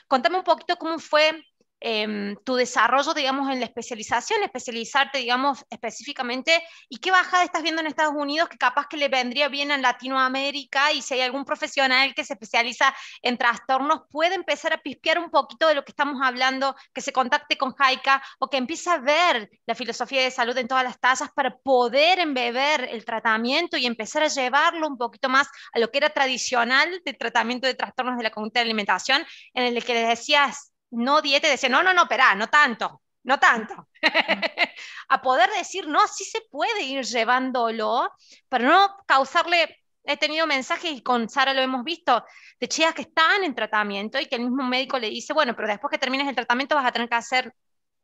S1: Contame un poquito cómo fue Em, tu desarrollo, digamos, en la especialización, especializarte, digamos, específicamente, y qué bajada estás viendo en Estados Unidos que capaz que le vendría bien en Latinoamérica y si hay algún profesional que se especializa en trastornos, puede empezar a pispear un poquito de lo que estamos hablando, que se contacte con Jaica, o que empiece a ver la filosofía de salud en todas las tasas para poder embeber el tratamiento y empezar a llevarlo un poquito más a lo que era tradicional de tratamiento de trastornos de la comunidad de alimentación, en el que les decías no dieta y no, no, no, espera no tanto, no tanto. a poder decir, no, sí se puede ir llevándolo, pero no causarle. He tenido mensajes y con Sara lo hemos visto, de chicas que están en tratamiento y que el mismo médico le dice, bueno, pero después que termines el tratamiento vas a tener que hacer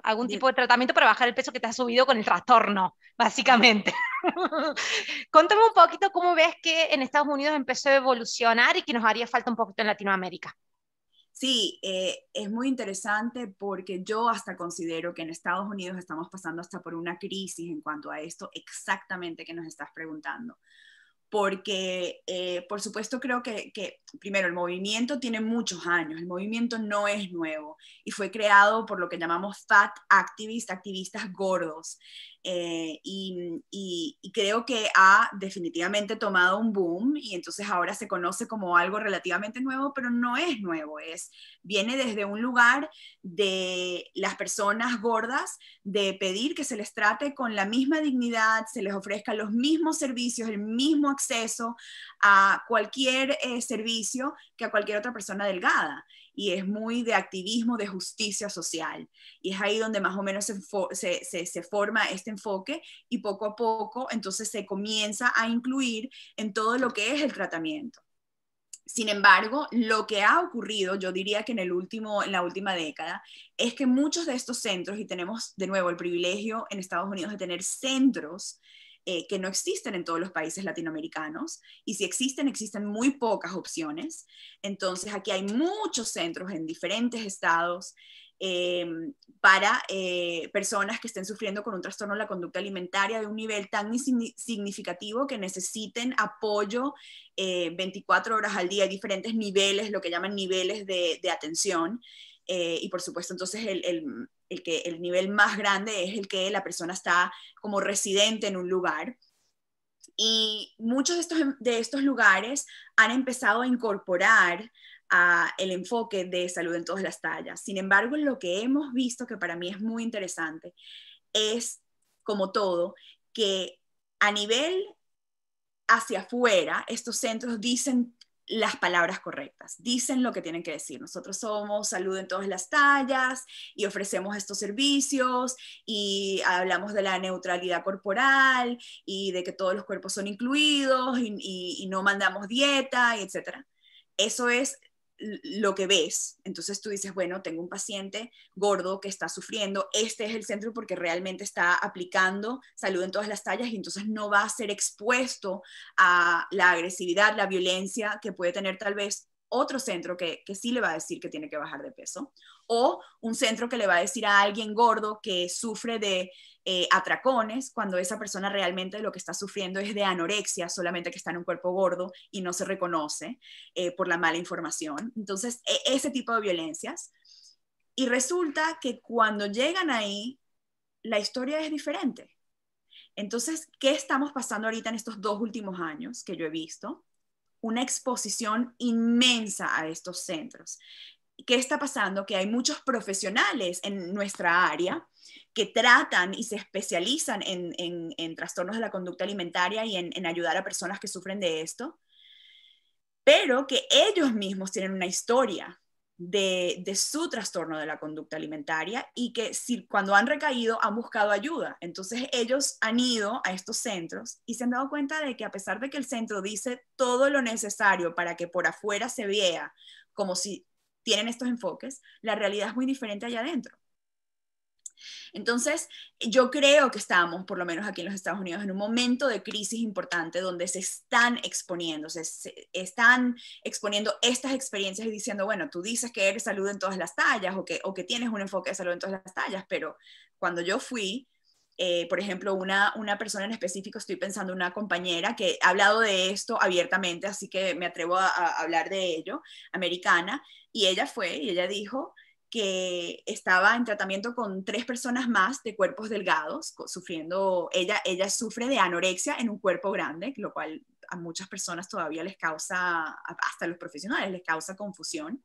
S1: algún tipo de tratamiento para bajar el peso que te ha subido con el trastorno, básicamente. Contame un poquito cómo ves que en Estados Unidos empezó a evolucionar y que nos haría falta un poquito en Latinoamérica. Sí, eh,
S3: es muy interesante porque yo hasta considero que en Estados Unidos estamos pasando hasta por una crisis en cuanto a esto exactamente que nos estás preguntando. Porque, eh, por supuesto, creo que, que, primero, el movimiento tiene muchos años, el movimiento no es nuevo y fue creado por lo que llamamos fat activists, activistas gordos. Eh, y, creo que ha definitivamente tomado un boom y entonces ahora se conoce como algo relativamente nuevo, pero no es nuevo, es, viene desde un lugar de las personas gordas, de pedir que se les trate con la misma dignidad, se les ofrezca los mismos servicios, el mismo acceso a cualquier eh, servicio que a cualquier otra persona delgada y es muy de activismo, de justicia social. Y es ahí donde más o menos se, forma este enfoque y poco a poco entonces se comienza a incluir en todo lo que es el tratamiento. Sin embargo, lo que ha ocurrido, yo diría que en, el último, en la última década, es que muchos de estos centros, y tenemos de nuevo el privilegio en Estados Unidos de tener centros eh, que no existen en todos los países latinoamericanos y si existen, existen muy pocas opciones. Entonces aquí hay muchos centros en diferentes estados em, para eh, personas que estén sufriendo con un trastorno de la conducta alimentaria de un nivel tan significativo que necesiten apoyo 24 eh, horas al día, diferentes niveles, lo que llaman niveles de, atención. y por supuesto, entonces el el, que, el nivel más grande es el que la persona está como residente en un lugar. Y muchos de estos, lugares han empezado a incorporar el enfoque de salud en todas las tallas. Sin embargo, lo que hemos visto, que para mí es muy interesante, es, como todo, que a nivel hacia afuera, estos centros dicen las palabras correctas, dicen lo que tienen que decir. Nosotros somos salud en todas las tallas y ofrecemos estos servicios y hablamos de la neutralidad corporal y de que todos los cuerpos son incluidos y, no mandamos dieta, y etc. Eso es lo que ves. Entonces tú dices, bueno, tengo un paciente gordo que está sufriendo, este es el centro porque realmente está aplicando salud en todas las tallas y entonces no va a ser expuesto a la agresividad, la violencia que puede tener tal vez otro centro que, que sí le va a decir que tiene que bajar de peso o un centro que le va a decir a alguien gordo que sufre de eh, atracones cuando esa persona realmente lo que está sufriendo es de anorexia, solamente que está en un cuerpo gordo y no se reconoce eh, por la mala información. Entonces, e, ese tipo de violencias. Y resulta que cuando llegan ahí, la historia es diferente. Entonces, ¿qué estamos pasando ahorita en estos dos últimos años que yo he visto? Una exposición inmensa a estos centros. ¿qué está pasando? Que hay muchos profesionales en nuestra área que tratan y se especializan en, trastornos de la conducta alimentaria y en, ayudar a personas que sufren de esto, pero que ellos mismos tienen una historia de, de su trastorno de la conducta alimentaria y que si, cuando han recaído han buscado ayuda. Entonces ellos han ido a estos centros y se han dado cuenta de que a pesar de que el centro dice todo lo necesario para que por afuera se vea como si tienen estos enfoques, la realidad es muy diferente allá adentro. Entonces, yo creo que estamos, por lo menos aquí en los Estados Unidos, en un momento de crisis importante donde se están exponiendo, se, están exponiendo estas experiencias y diciendo, bueno, tú dices que eres salud en todas las tallas o que, o que tienes un enfoque de salud en todas las tallas, pero cuando yo fui, eh, por ejemplo, una, una persona en específico, estoy pensando una compañera que ha hablado de esto abiertamente, así que me atrevo a, hablar de ello, americana, y ella fue y ella dijo que estaba en tratamiento con tres personas más de cuerpos delgados, sufriendo, ella, ella sufre de anorexia en un cuerpo grande, lo cual a muchas personas todavía les causa, hasta a los profesionales les causa confusión,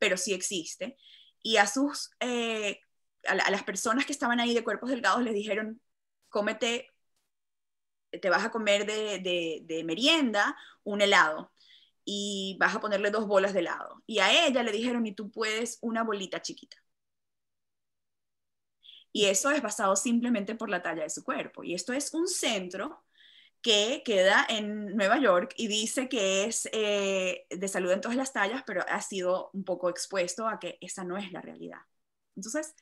S3: pero sí existe. Y a sus eh, a, las personas que estaban ahí de cuerpos delgados les dijeron, cómete, te vas a comer de, merienda un helado y vas a ponerle dos bolas de helado. Y a ella le dijeron, y tú puedes una bolita chiquita. Y eso es basado simplemente por la talla de su cuerpo. Y esto es un centro que queda en Nueva York y dice que es eh, de salud en todas las tallas, pero ha sido un poco expuesto a que esa no es la realidad. Entonces,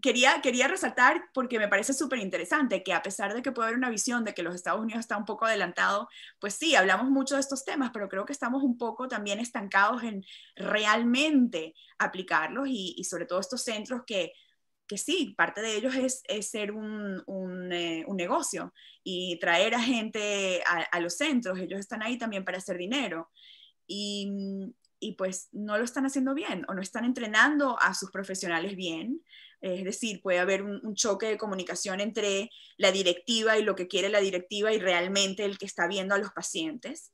S3: quería, resaltar, porque me parece súper interesante, que a pesar de que puede haber una visión de que los Estados Unidos está un poco adelantado, pues sí, hablamos mucho de estos temas, pero creo que estamos un poco también estancados en realmente aplicarlos y, sobre todo estos centros que sí, parte de ellos es, ser eh, un, negocio y traer a gente a, a, los centros. Ellos están ahí también para hacer dinero. Y, mm, y pues no lo están haciendo bien o no están entrenando a sus profesionales bien. Eh, es decir, puede haber un, choque de comunicación entre la directiva y lo que quiere la directiva y realmente el que está viendo a los pacientes.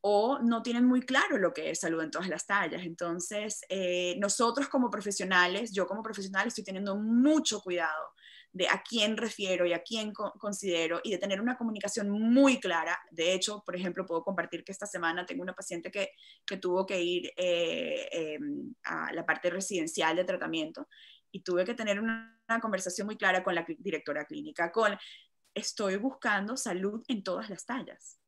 S3: O no tienen muy claro lo que es salud en todas las tallas. Entonces, eh, nosotros como profesionales, yo como profesional estoy teniendo mucho cuidado de a quién refiero y a quién considero y de tener una comunicación muy clara. De hecho, por ejemplo, puedo compartir que esta semana tengo una paciente que, tuvo que ir eh, em, a la parte residencial de tratamiento y tuve que tener una, conversación muy clara con la directora clínica, con estoy buscando salud en todas las tallas.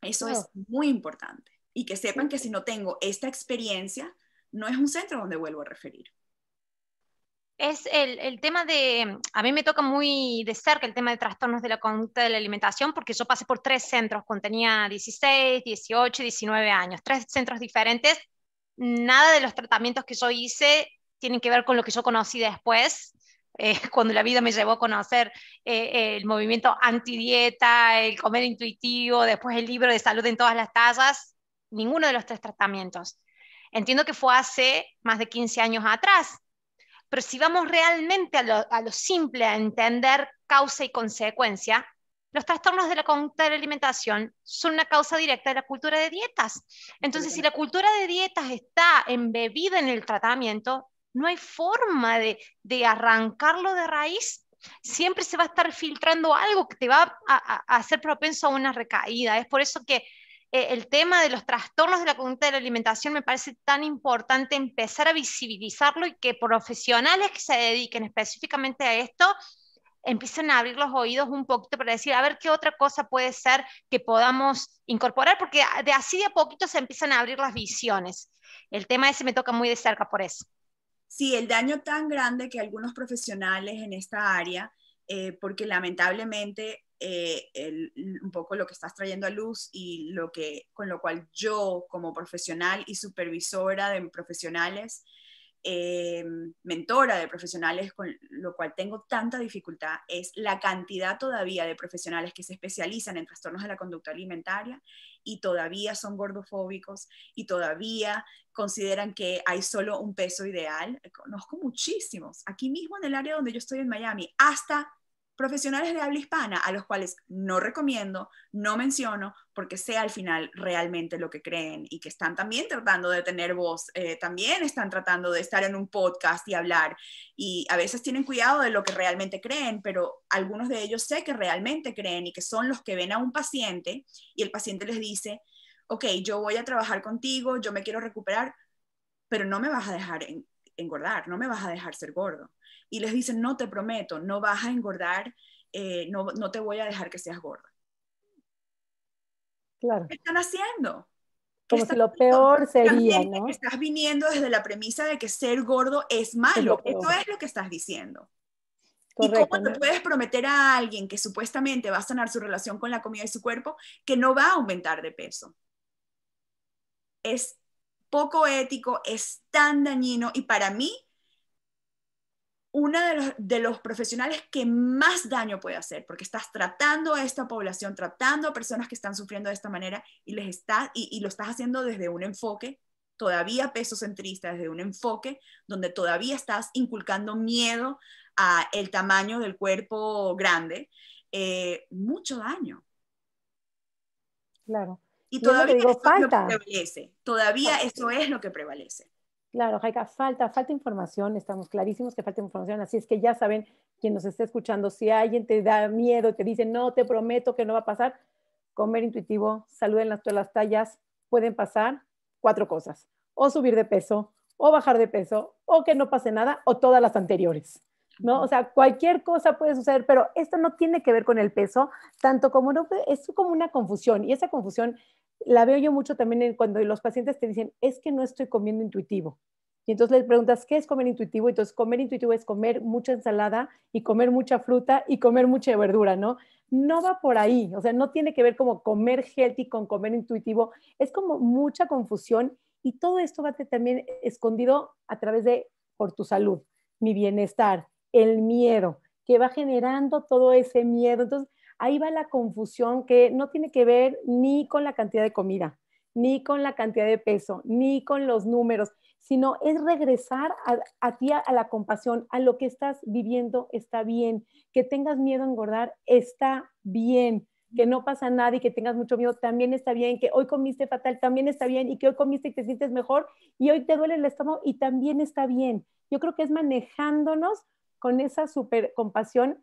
S3: Eso es muy importante. Y que sepan que si no tengo esta experiencia, no es un centro donde vuelvo a referir
S1: es el, tema de, a mí me toca muy de cerca el tema de trastornos de la conducta de la alimentación, porque yo pasé por tres centros cuando tenía 16, 18, 19 años, tres centros diferentes. Nada de los tratamientos que yo hice tienen que ver con lo que yo conocí después, eh, cuando la vida me llevó a conocer eh, el movimiento antidieta, el comer intuitivo, después el libro de salud en todas las tallas, ninguno de los tres tratamientos. Entiendo que fue hace más de 15 años atrás, pero si vamos realmente a lo, simple, a entender causa y consecuencia, los trastornos de la conducta alimentación son una causa directa de la cultura de dietas. Entonces, si la cultura de dietas está embebida en el tratamiento, no hay forma de, arrancarlo de raíz. Siempre se va a estar filtrando algo que te va a hacer propenso a una recaída. Es por eso que eh, el tema de los trastornos de la conducta de la alimentación me parece tan importante empezar a visibilizarlo y que profesionales que se dediquen específicamente a esto empiecen a abrir los oídos un poquito para decir, a ver qué otra cosa puede ser que podamos incorporar, porque de así de a poquito se empiezan a abrir las visiones. El tema ese me toca muy de cerca por eso. Sí, el daño tan grande que algunos profesionales en esta área, eh, porque
S3: lamentablemente eh, un poco lo que estás trayendo a luz y lo que, con lo cual yo como profesional y supervisora de profesionales, eh, mentora de profesionales, con lo cual tengo tanta dificultad, es la cantidad todavía de profesionales que se especializan en trastornos de la conducta alimentaria y todavía son gordofóbicos y todavía consideran que hay solo un peso ideal. Conozco muchísimos, aquí mismo en el área donde yo estoy en Miami, hasta profesionales de habla hispana a los cuales no recomiendo, no menciono, porque sé al final realmente lo que creen y que están también tratando de tener voz, eh, también están tratando de estar en un podcast y hablar y a veces tienen cuidado de lo que realmente creen, pero algunos de ellos sé que realmente creen y que son los que ven a un paciente y el paciente les dice, ok, yo voy a trabajar contigo, yo me quiero recuperar, pero no me vas a dejar engordar, no me vas a dejar ser gordo y les dicen, no te prometo, no vas a engordar, eh, no, te voy a dejar que seas gorda. Claro. ¿Qué están
S2: haciendo? Como si lo peor sería,
S3: ¿no? Estás viniendo desde la premisa de que ser gordo es malo. Eso es lo que estás diciendo. ¿Y cómo te puedes prometer a alguien que supuestamente va a sanar su relación con la comida y su cuerpo que no va a aumentar de peso? Es poco ético, es tan dañino y para mí una de los, de los profesionales que más daño puede hacer, porque estás tratando a esta población, tratando a personas que están sufriendo de esta manera y, les está, y, lo estás haciendo desde un enfoque todavía peso centrista, desde un enfoque donde todavía estás inculcando miedo a el tamaño del cuerpo grande, eh, mucho daño.
S2: Claro. Y, todavía lo que
S3: prevalece.
S2: Todavía eso
S3: es lo que prevalece.
S2: Claro, Jaika, falta, falta información, estamos clarísimos que falta información, así es que ya saben, quien nos está escuchando, si alguien te da miedo, te dice, no, te prometo que no va a pasar, comer intuitivo, saluden las, las tallas, pueden pasar cuatro cosas, o subir de peso, o bajar de peso, o que no pase nada, o todas las anteriores. ¿no? O sea, cualquier cosa puede suceder, pero esto no tiene que ver con el peso, tanto como no, es como una confusión, y esa confusión la veo yo mucho también cuando los pacientes te dicen, es que no estoy comiendo intuitivo. Y entonces les preguntas, ¿qué es comer intuitivo? Entonces, comer intuitivo es comer mucha ensalada y comer mucha fruta y comer mucha verdura, ¿no? No va por ahí, o sea, no tiene que ver como comer healthy con comer intuitivo. Es como mucha confusión y todo esto va también escondido a través de, por tu salud, mi bienestar, el miedo, que va generando todo ese miedo. Entonces, ahí va la confusión que no tiene que ver ni con la cantidad de comida, ni con la cantidad de peso, ni con los números, sino es regresar a, ti, a, la compasión, a lo que estás viviendo está bien, que tengas miedo a engordar está bien, que no pasa nada y que tengas mucho miedo también está bien, que hoy comiste fatal también está bien y que hoy comiste y te sientes mejor y hoy te duele el estómago y también está bien. Yo creo que es manejándonos con esa super compasión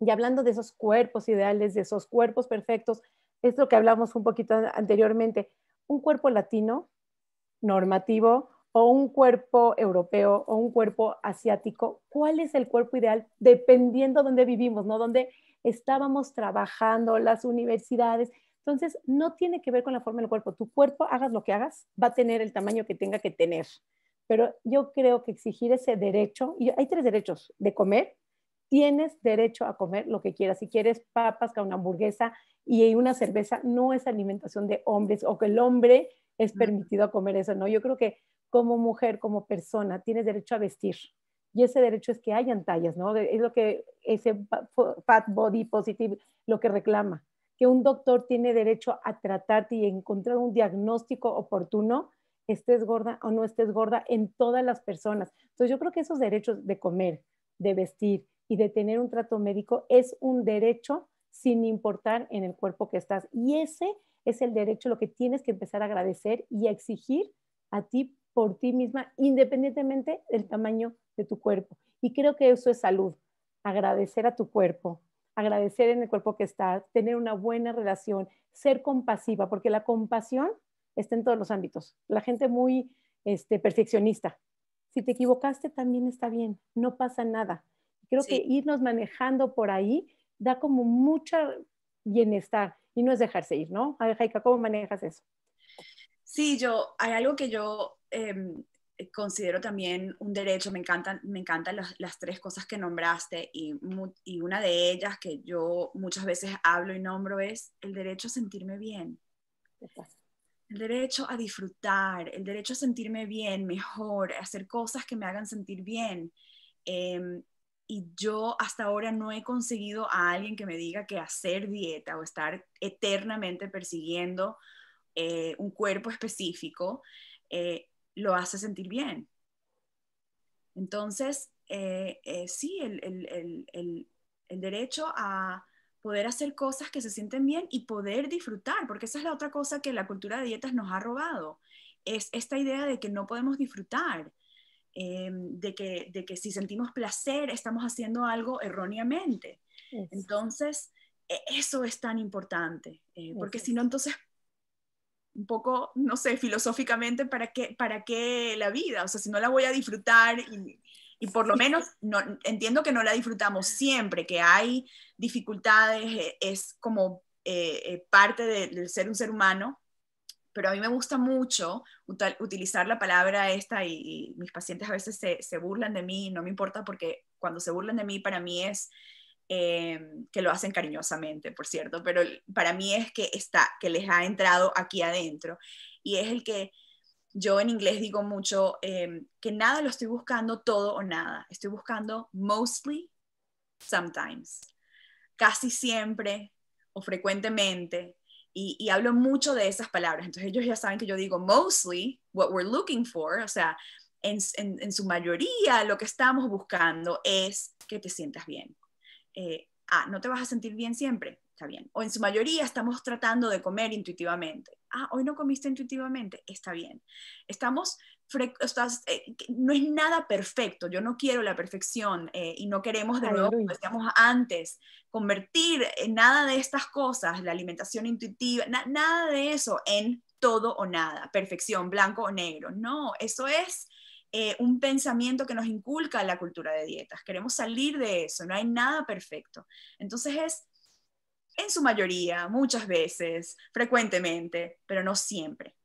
S2: y hablando de esos cuerpos ideales, de esos cuerpos perfectos, es lo que hablamos un poquito anteriormente, un cuerpo latino normativo o un cuerpo europeo o un cuerpo asiático, ¿cuál es el cuerpo ideal dependiendo dónde vivimos, no dónde estábamos trabajando, las universidades? Entonces, no tiene que ver con la forma del cuerpo. Tu cuerpo, hagas lo que hagas, va a tener el tamaño que tenga que tener. Pero yo creo que exigir ese derecho, y hay tres derechos, de comer, tienes derecho a comer lo que quieras. Si quieres papas con una hamburguesa y una cerveza, no es alimentación de hombres o que el hombre es permitido a comer eso, no. Yo creo que como mujer, como persona, tienes derecho a vestir. Y ese derecho es que hayan tallas, ¿no? Es lo que ese fat body positive lo que reclama, que un doctor tiene derecho a tratarte y encontrar un diagnóstico oportuno, estés gorda o no estés gorda en todas las personas. Entonces yo creo que esos derechos de comer, de vestir, y de tener un trato médico es un derecho sin importar en el cuerpo que estás. Y ese es el derecho, lo que tienes que empezar a agradecer y a exigir a ti por ti misma, independientemente del tamaño de tu cuerpo. Y creo que eso es salud, agradecer a tu cuerpo, agradecer en el cuerpo que estás, tener una buena relación, ser compasiva, porque la compasión está en todos los ámbitos. La gente muy este, perfeccionista. Si te equivocaste, también está bien, no pasa nada. Creo que irnos manejando por ahí da como mucho bienestar y no es dejarse ir, ¿no? A ver, Jaika, ¿cómo manejas eso?
S3: Sí, yo, hay algo que yo em, considero también un derecho, me encantan, me encantan las, tres cosas que nombraste y, y, una de ellas que yo muchas veces hablo y nombro es el derecho a sentirme bien. el derecho a disfrutar, el derecho a sentirme bien, mejor, hacer cosas que me hagan sentir bien. Em, y yo hasta ahora no he conseguido a alguien que me diga que hacer dieta o estar eternamente persiguiendo eh, un cuerpo específico eh, lo hace sentir bien. Entonces, eh, sí, el, el derecho a poder hacer cosas que se sienten bien y poder disfrutar, porque esa es la otra cosa que la cultura de dietas nos ha robado, es esta idea de que no podemos disfrutar Em, de, que, si sentimos placer estamos haciendo algo erróneamente. Entonces, e, eso es tan importante, eh, porque si no, entonces, un poco, no sé, filosóficamente, ¿para qué, ¿para qué la vida? O sea, si no la voy a disfrutar y, por lo menos entiendo que no la disfrutamos siempre, que hay dificultades, eh, es como eh, parte del ser un ser humano, pero a mí me gusta mucho utilizar la palabra esta y, mis pacientes a veces se, burlan de mí, no me importa porque cuando se burlan de mí para mí es em, que lo hacen cariñosamente, por cierto, pero para mí es que está, que les ha entrado aquí adentro y es el que yo en inglés digo mucho em, que nada lo estoy buscando todo o nada, estoy buscando mostly, sometimes, casi siempre o frecuentemente y, hablo mucho de esas palabras. Entonces ellos ya saben que yo digo mostly what we're looking for, o sea, en, en, su mayoría lo que estamos buscando es que te sientas bien. Eh, ah, no te vas a sentir bien siempre, está bien. O en su mayoría estamos tratando de comer intuitivamente. Ah, hoy no comiste intuitivamente, está bien. Estamos eh, no es nada perfecto, yo no quiero la perfección eh, y no queremos, de nuevo, como decíamos antes, convertir en eh, nada de estas cosas, la alimentación intuitiva, nada de eso en todo o nada, perfección, blanco o negro. No, eso es un pensamiento que nos inculca la cultura de dietas. Queremos salir de eso, no hay nada perfecto. Entonces es, en su mayoría, muchas veces, frecuentemente, pero no siempre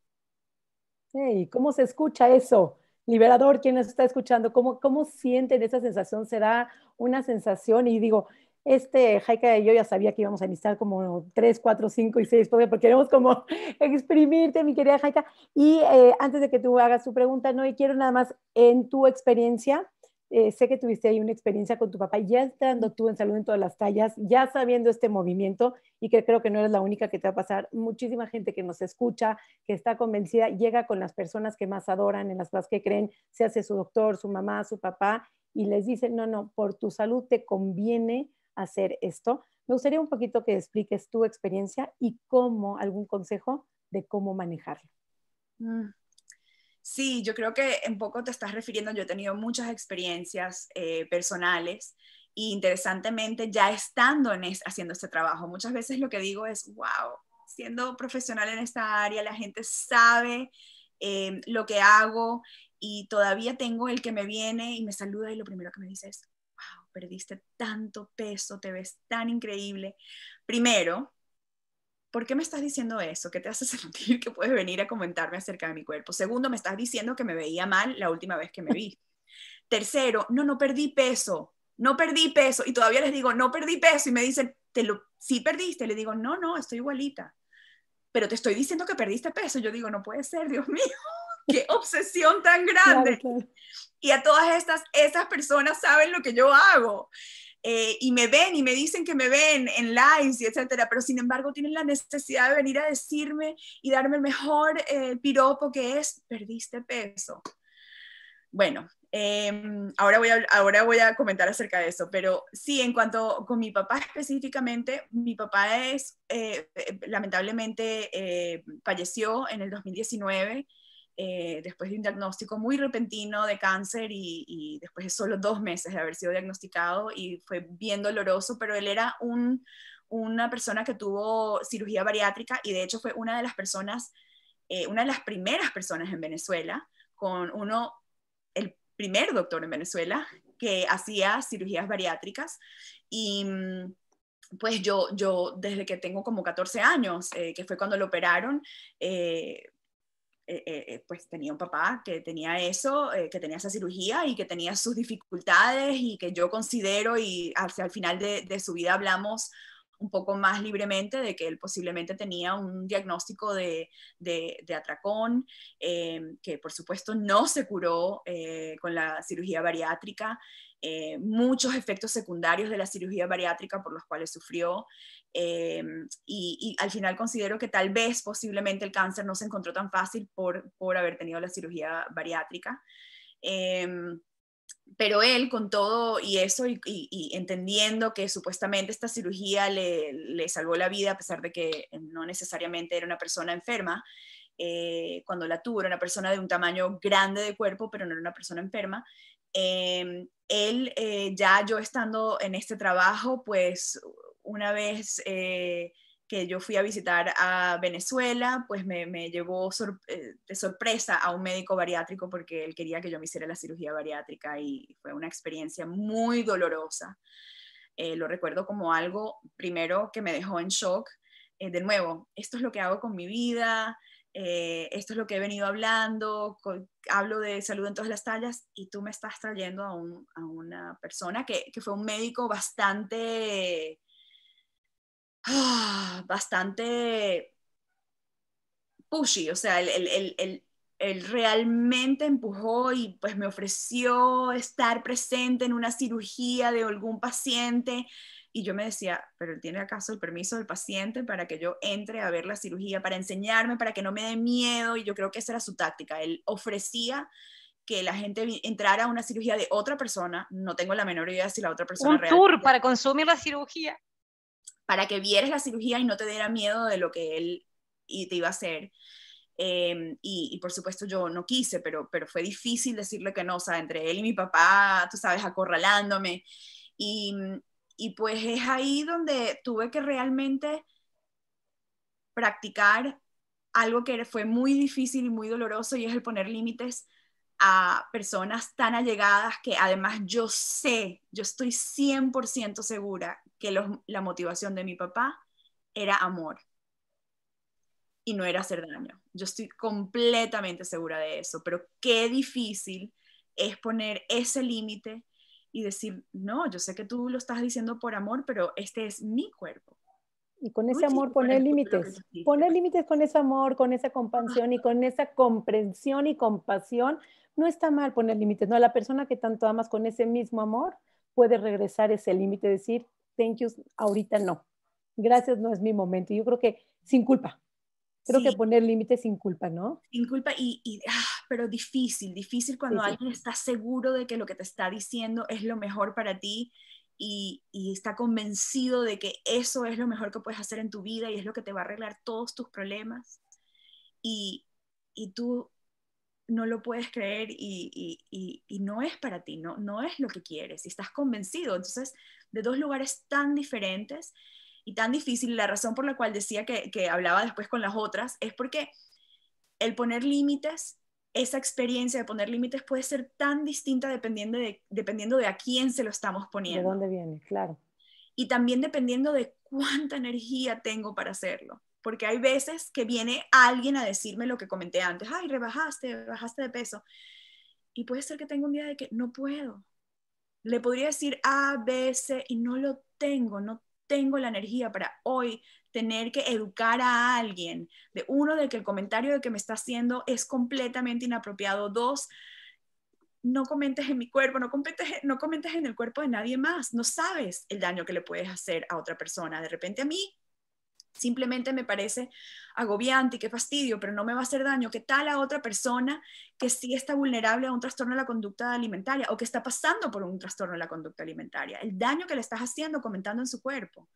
S2: Hey, ¿Cómo se escucha eso? Liberador, quien nos está escuchando, ¿cómo, sienten esa sensación? se da una sensación? Y digo, este Jaika y yo ya sabía que íbamos a necesitar como tres, cuatro, cinco y 6, porque queremos como exprimirte, mi querida Jaika. Y eh, antes de que tú hagas tu pregunta, no, y quiero nada más en tu experiencia, eh, sé que tuviste ahí una experiencia con tu papá, ya estando tú en salud en todas las tallas, ya sabiendo este movimiento y que creo que no eres la única que te va a pasar. Muchísima gente que nos escucha, que está convencida, llega con las personas que más adoran, en las más que creen, se hace su doctor, su mamá, su papá, y les dice, no, no, por tu salud te conviene hacer esto. Me gustaría un poquito que expliques tu experiencia y cómo, algún consejo de cómo manejarlo. Mm.
S3: Sí, yo creo que en poco te estás refiriendo, yo he tenido muchas experiencias eh, personales y e interesantemente ya estando en haciendo este trabajo, muchas veces lo que digo es, wow, siendo profesional en esta área, la gente sabe em, lo que hago y todavía tengo el que me viene y me saluda y lo primero que me dice es, wow, perdiste tanto peso, te ves tan increíble. Primero, ¿por qué me estás diciendo eso? ¿Qué te hace sentir que puedes venir a comentarme acerca de mi cuerpo? Segundo, me estás diciendo que me veía mal la última vez que me vi. Tercero, no, no perdí peso, no perdí peso. Y todavía les digo, no perdí peso. Y me dicen, te lo, sí perdiste. Le digo, no, no, estoy igualita. Pero te estoy diciendo que perdiste peso. Yo digo, no puede ser, Dios mío, qué obsesión tan grande. Y a todas estas, esas personas saben lo que yo hago. Eh, y me ven y me dicen que me ven en lives y etcétera, pero sin embargo tienen la necesidad de venir a decirme y darme el mejor eh, piropo que es, perdiste peso. Bueno, em, ahora, voy a, ahora voy a comentar acerca de eso, pero sí, en cuanto con mi papá específicamente, mi papá es, eh, lamentablemente, falleció en el 2019 eh, después de un diagnóstico muy repentino de cáncer y, después de solo dos meses de haber sido diagnosticado y fue bien doloroso, pero él era una persona que tuvo cirugía bariátrica y de hecho fue una de las personas, eh, una de las primeras personas en Venezuela con uno, el primer doctor en Venezuela que hacía cirugías bariátricas y mm, pues yo, yo desde que tengo como 14 años, eh, que fue cuando lo operaron, eh, eh, eh, eh, pues tenía un papá que tenía eso, que tenía esa cirugía y que tenía sus dificultades y que yo considero y hacia el final de, su vida hablamos un poco más libremente de que él posiblemente tenía un diagnóstico de atracón, que por supuesto no se curó con la cirugía bariátrica, muchos efectos secundarios de la cirugía bariátrica por los cuales sufrió. Em, y, al final considero que tal vez posiblemente el cáncer no se encontró tan fácil por, por haber tenido la cirugía bariátrica. Em, pero él con todo y eso y, entendiendo que supuestamente esta cirugía le, salvó la vida a pesar de que no necesariamente era una persona enferma, eh, cuando la tuvo era una persona de un tamaño grande de cuerpo, pero no era una persona enferma, em, él eh, ya yo estando en este trabajo, pues una vez eh, que yo fui a visitar a Venezuela, pues me, llevó eh, de sorpresa a un médico bariátrico porque él quería que yo me hiciera la cirugía bariátrica y fue una experiencia muy dolorosa. Eh, lo recuerdo como algo, primero, que me dejó en shock. de nuevo, esto es lo que hago con mi vida, esto es lo que he venido hablando, hablo de salud en todas las tallas y tú me estás trayendo a, una persona que, que, fue un médico bastante ¡Ah! bastante pushy, o sea, él, realmente empujó y pues me ofreció estar presente en una cirugía de algún paciente y yo me decía, pero ¿tiene acaso el permiso del paciente para que yo entre a ver la cirugía, para enseñarme, para que no me dé miedo? Y yo creo que esa era su táctica, él ofrecía que la gente entrara a una cirugía de otra persona, no tengo la menor idea si la otra persona... Un tour
S1: para consumir la cirugía
S3: para que vieras la cirugía y no te diera miedo de lo que él y te iba a hacer. Em, y, por supuesto yo no quise, pero, fue difícil decirle que no, o sea, entre él y mi papá, tú sabes, acorralándome. Y, y pues es ahí donde tuve que realmente practicar algo que fue muy difícil y muy doloroso y es el poner límites a personas tan allegadas que además yo sé, yo estoy 100% segura que la motivación de mi papá era amor y no era hacer daño. Yo estoy completamente segura de eso, pero qué difícil es poner ese límite y decir, no, yo sé que tú lo estás diciendo por amor, pero este es mi cuerpo.
S2: Y con ese amor poner límites, poner límites con ese amor, con esa compasión y con esa comprensión y compasión no está mal poner límites, ¿no? La persona que tanto amas con ese mismo amor puede regresar ese límite, decir, thank you, ahorita no, gracias, no es mi momento. yo creo que sin culpa, creo que poner límites sin culpa, ¿no?
S3: Sin culpa y, ah, pero difícil, difícil cuando alguien está seguro de que lo que te está diciendo es lo mejor para ti. Y, está convencido de que eso es lo mejor que puedes hacer en tu vida y es lo que te va a arreglar todos tus problemas. Y, y tú no lo puedes creer y, no es para ti, no, no es lo que quieres y estás convencido. Entonces, de dos lugares tan diferentes y tan difícil, la razón por la cual decía que, hablaba después con las otras es porque el poner límites, esa experiencia de poner límites puede ser tan distinta dependiendo de, dependiendo de a quién se lo estamos poniendo. De dónde viene, claro. Y también dependiendo de cuánta energía tengo para hacerlo porque hay veces que viene alguien a decirme lo que comenté antes, ay, rebajaste, rebajaste de peso. Y puede ser que tenga un día de que no puedo. Le podría decir A, B, y no lo tengo, no tengo la energía para hoy tener que educar a alguien. De uno, de que el comentario de que me está haciendo es completamente inapropiado. Dos, no comentes en mi cuerpo, no comentes, no comentes en el cuerpo de nadie más. No sabes el daño que le puedes hacer a otra persona. De repente a mí simplemente me parece agobiante y qué fastidio, pero no me va a hacer daño. que tal a otra persona que sí está vulnerable a un trastorno de la conducta alimentaria o que está pasando por un trastorno de la conducta alimentaria? El daño que le estás haciendo comentando en su cuerpo,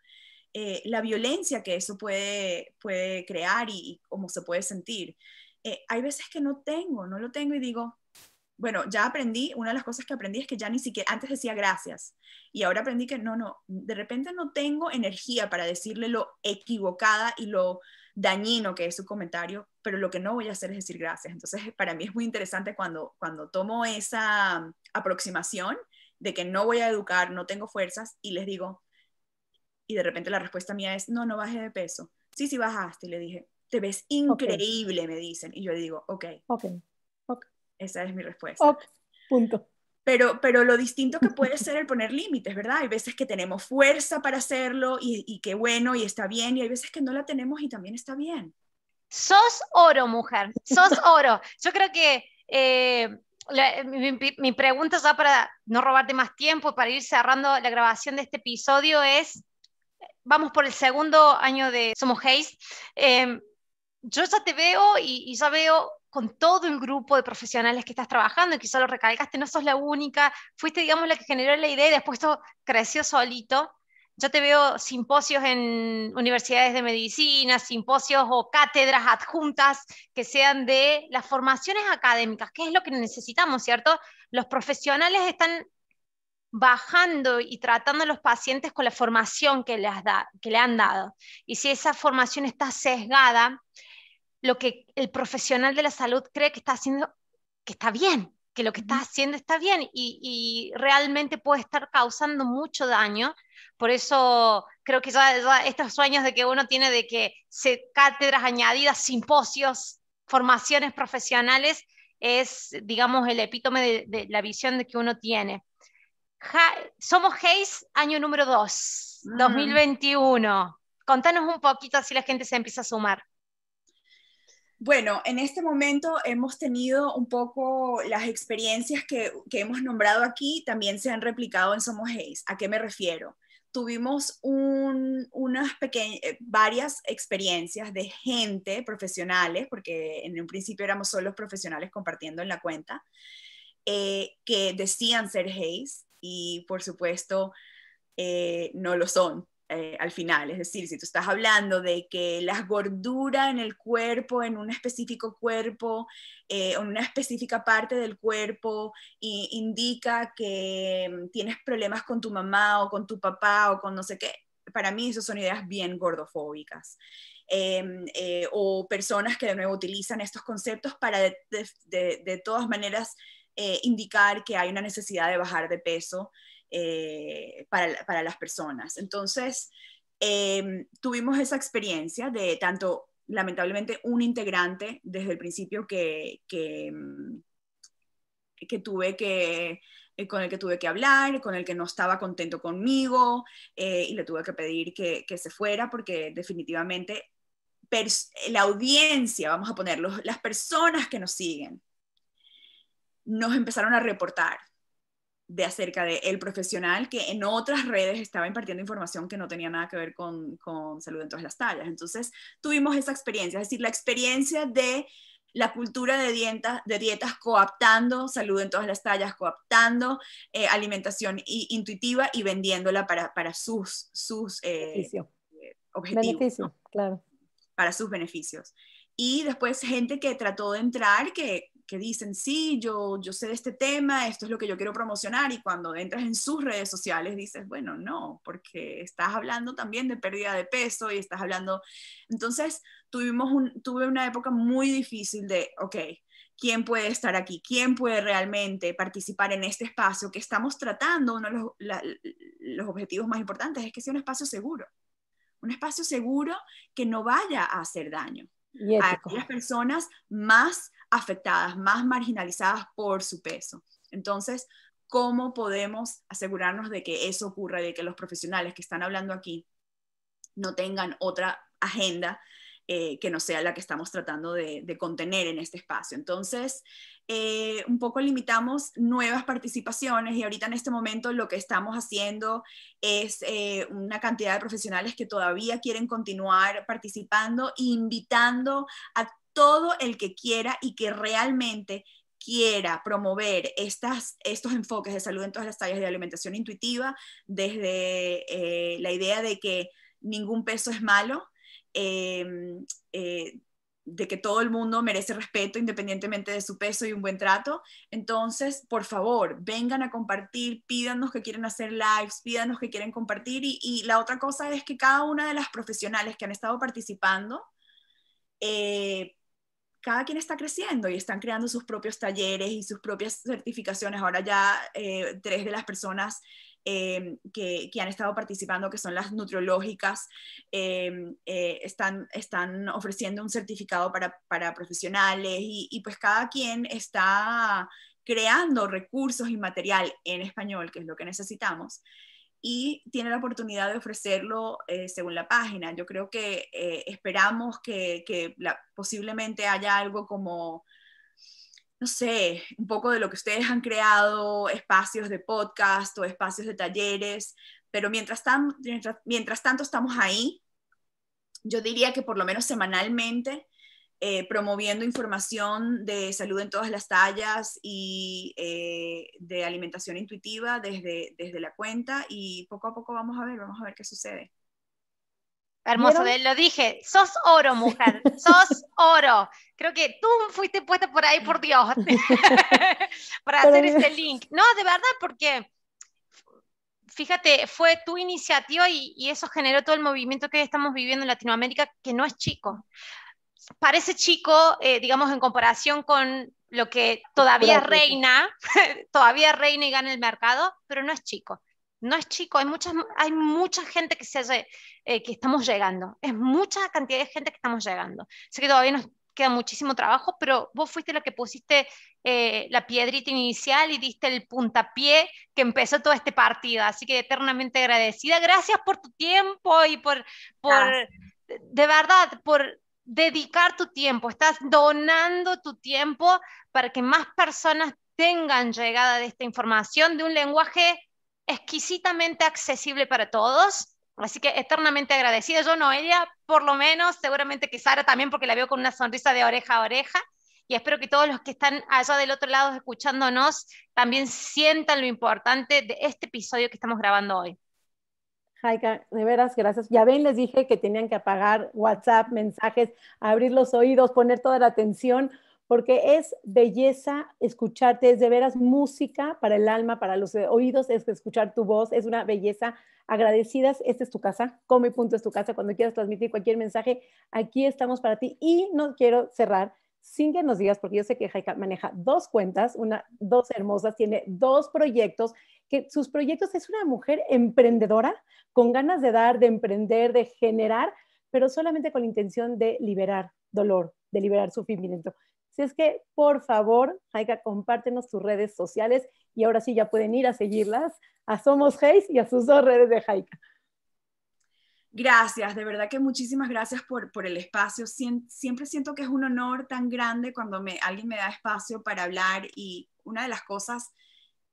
S3: eh, la violencia que eso puede, puede crear y, cómo se puede sentir. Eh, hay veces que no tengo, no lo tengo y digo, bueno, ya aprendí, una de las cosas que aprendí es que ya ni siquiera, antes decía gracias, y ahora aprendí que no, no, de repente no tengo energía para decirle lo equivocada y lo dañino que es su comentario, pero lo que no voy a hacer es decir gracias. Entonces, para mí es muy interesante cuando, cuando tomo esa aproximación de que no voy a educar, no tengo fuerzas, y les digo, y de repente la respuesta mía es, no, no bajé de peso. Sí, sí bajaste, y le dije, te ves increíble, me dicen. Y yo digo, ok. ok. Esa es mi respuesta. punto. Pero, pero lo distinto que puede ser el poner límites, ¿verdad? Hay veces que tenemos fuerza para hacerlo y, y qué bueno y está bien, y hay veces
S1: que no la tenemos y también está bien. Sos oro, mujer, sos oro. Yo creo que eh, mi, pregunta ya para no robarte más tiempo, para ir cerrando la grabación de este episodio es, vamos por el segundo año de Somos Haze. Em, yo ya te veo y ya veo con todo el grupo de profesionales que estás trabajando, y quizá lo recalcaste, no sos la única, fuiste, digamos, la que generó la idea y después esto creció solito. Yo te veo simposios en universidades de medicina, simposios o cátedras adjuntas que sean de las formaciones académicas, que es lo que necesitamos, ¿cierto? Los profesionales están bajando y tratando a los pacientes con la formación que, les da, que le han dado. Y si esa formación está sesgada, lo que el profesional de la salud cree que está haciendo, que está bien, que lo que está haciendo está bien y, realmente puede estar causando mucho daño. Por eso creo que estos sueños de que uno tiene de que cátedras añadidas, simposios, formaciones profesionales, es, digamos, el epítome de, la visión de que uno tiene. somos Hayes, año número 2, 2021. Contanos un poquito así la gente se empieza a sumar. Bueno,
S3: en este momento hemos tenido un poco las experiencias que, hemos nombrado aquí, también se han replicado en Somos Hayes. ¿A qué me refiero? Tuvimos unas pequeñas, eh, varias experiencias de gente, profesionales, porque en un principio éramos solo profesionales compartiendo en la cuenta, eh, que decían ser Hayes y por supuesto eh, no lo son. Eh, al final. Es decir, si tú estás hablando de que la gordura en el cuerpo, en un específico cuerpo, eh, en una específica parte del cuerpo, indica que mm, tienes problemas con tu mamá o con tu papá o con no sé qué, para mí eso son ideas bien gordofóbicas. Em, eh, o personas que de nuevo utilizan estos conceptos para de, todas maneras indicar que hay una necesidad de bajar de peso eh, para, las personas. Entonces, em, tuvimos esa experiencia de tanto, lamentablemente, un integrante desde el principio que, que, em, tuve que eh, con el que tuve que hablar, con el que no estaba contento conmigo eh, y le tuve que pedir que, que se fuera porque definitivamente la audiencia, vamos a ponerlo, las personas que nos siguen, nos empezaron a reportar de acerca de el profesional que en otras redes estaba impartiendo información que no tenía nada que ver con, con salud en todas las tallas. Entonces tuvimos esa experiencia, es decir, la experiencia de la cultura de dietas, de dietas coaptando salud en todas las tallas, coaptando eh, alimentación intuitiva y vendiéndola para, para sus, sus eh, eh,
S2: objetivos. claro.
S3: Para sus beneficios. Y después gente que trató de entrar, que que dicen, sí, yo, yo sé de este tema, esto es lo que yo quiero promocionar, y cuando entras en sus redes sociales dices, bueno, no, porque estás hablando también de pérdida de peso y estás hablando... Entonces, tuvimos un, tuve una época muy difícil de, ok, quién puede estar aquí, quién puede realmente participar en este espacio que estamos tratando, uno de los, los, objetivos más importantes es que sea un espacio seguro, un espacio seguro que no vaya a hacer daño a las personas más afectadas, más marginalizadas por su peso. Entonces, ¿cómo podemos asegurarnos de que eso ocurra, de que los profesionales que están hablando aquí no tengan otra agenda eh, que no sea la que estamos tratando de, contener en este espacio. Entonces, eh, un poco limitamos nuevas participaciones y ahorita en este momento lo que estamos haciendo es eh, una cantidad de profesionales que todavía quieren continuar participando, invitando a todo el que quiera y que realmente quiera promover estas, estos enfoques de salud en todas las tallas de alimentación intuitiva, desde eh, la idea de que ningún peso es malo, em, eh, de que todo el mundo merece respeto independientemente de su peso y un buen trato. Entonces, por favor, vengan a compartir, pídanos que quieren hacer lives, pídanos que quieren compartir. Y, la otra cosa es que cada una de las profesionales que han estado participando, eh, cada quien está creciendo y están creando sus propios talleres y sus propias certificaciones. Ahora ya eh, tres de las personas em, que, que, han estado participando, que son las nutriológicas, em, eh, están, están ofreciendo un certificado para, para profesionales y, y, pues cada quien está creando recursos y material en español, que es lo que necesitamos, y tiene la oportunidad de ofrecerlo eh, según la página. Yo creo que eh, esperamos que, posiblemente haya algo como, no sé, un poco de lo que ustedes han creado, espacios de podcast o espacios de talleres, pero mientras, mientras tanto estamos ahí. Yo diría que por lo menos semanalmente eh, promoviendo información de salud en todas las tallas y eh, de alimentación intuitiva desde, desde la cuenta y poco a poco vamos a ver, vamos a ver qué sucede.
S1: Hermoso, lo dije, sos oro, mujer, sos oro. Creo que tú fuiste puesta por ahí, por Dios, para hacer este link. No, de verdad, porque fíjate, fue tu iniciativa y, y, eso generó todo el movimiento que estamos viviendo en Latinoamérica, que no es chico parece chico, eh, digamos, en comparación con lo que todavía reina, todavía reina y gana el mercado, pero no es chico. No es chico, hay, muchas, hay mucha gente que, se, eh, que estamos llegando, es mucha cantidad de gente que estamos llegando. Sé que todavía nos queda muchísimo trabajo, pero vos fuiste la que pusiste eh, la piedrita inicial y diste el puntapié que empezó todo este partido, así que eternamente agradecida. Gracias por tu tiempo y por, por de verdad, por dedicar tu tiempo, estás donando tu tiempo para que más personas tengan llegada de esta información de un lenguaje exquisitamente accesible para todos. Así que eternamente agradecida yo, Noelia, por lo menos, seguramente que Sara también, porque la veo con una sonrisa de oreja a oreja. Y espero que todos los que están allá del otro lado escuchándonos también sientan lo importante de este episodio que estamos grabando hoy.
S2: Jaika, de veras, gracias. Ya ven, les dije que tenían que apagar WhatsApp, mensajes, abrir los oídos, poner toda la atención, porque es belleza escucharte, es de veras música para el alma, para los oídos, es escuchar tu voz, es una belleza. Agradecidas, esta es tu casa, Come Punto es tu casa, cuando quieras transmitir cualquier mensaje, aquí estamos para ti. Y no quiero cerrar sin que nos digas, porque yo sé que Jaika maneja dos cuentas, una, dos hermosas, tiene dos proyectos, que sus proyectos es una mujer emprendedora, con ganas de dar, de emprender, de generar, pero solamente con la intención de liberar dolor, de liberar sufrimiento. Si es que, por favor, Jaika, compártenos tus redes sociales y ahora sí ya pueden ir a seguirlas, a Somos Geis y a sus dos redes de Jaika.
S3: Gracias, de verdad que muchísimas gracias por, el espacio. siempre siento que es un honor tan grande cuando alguien me da espacio para hablar y una de las cosas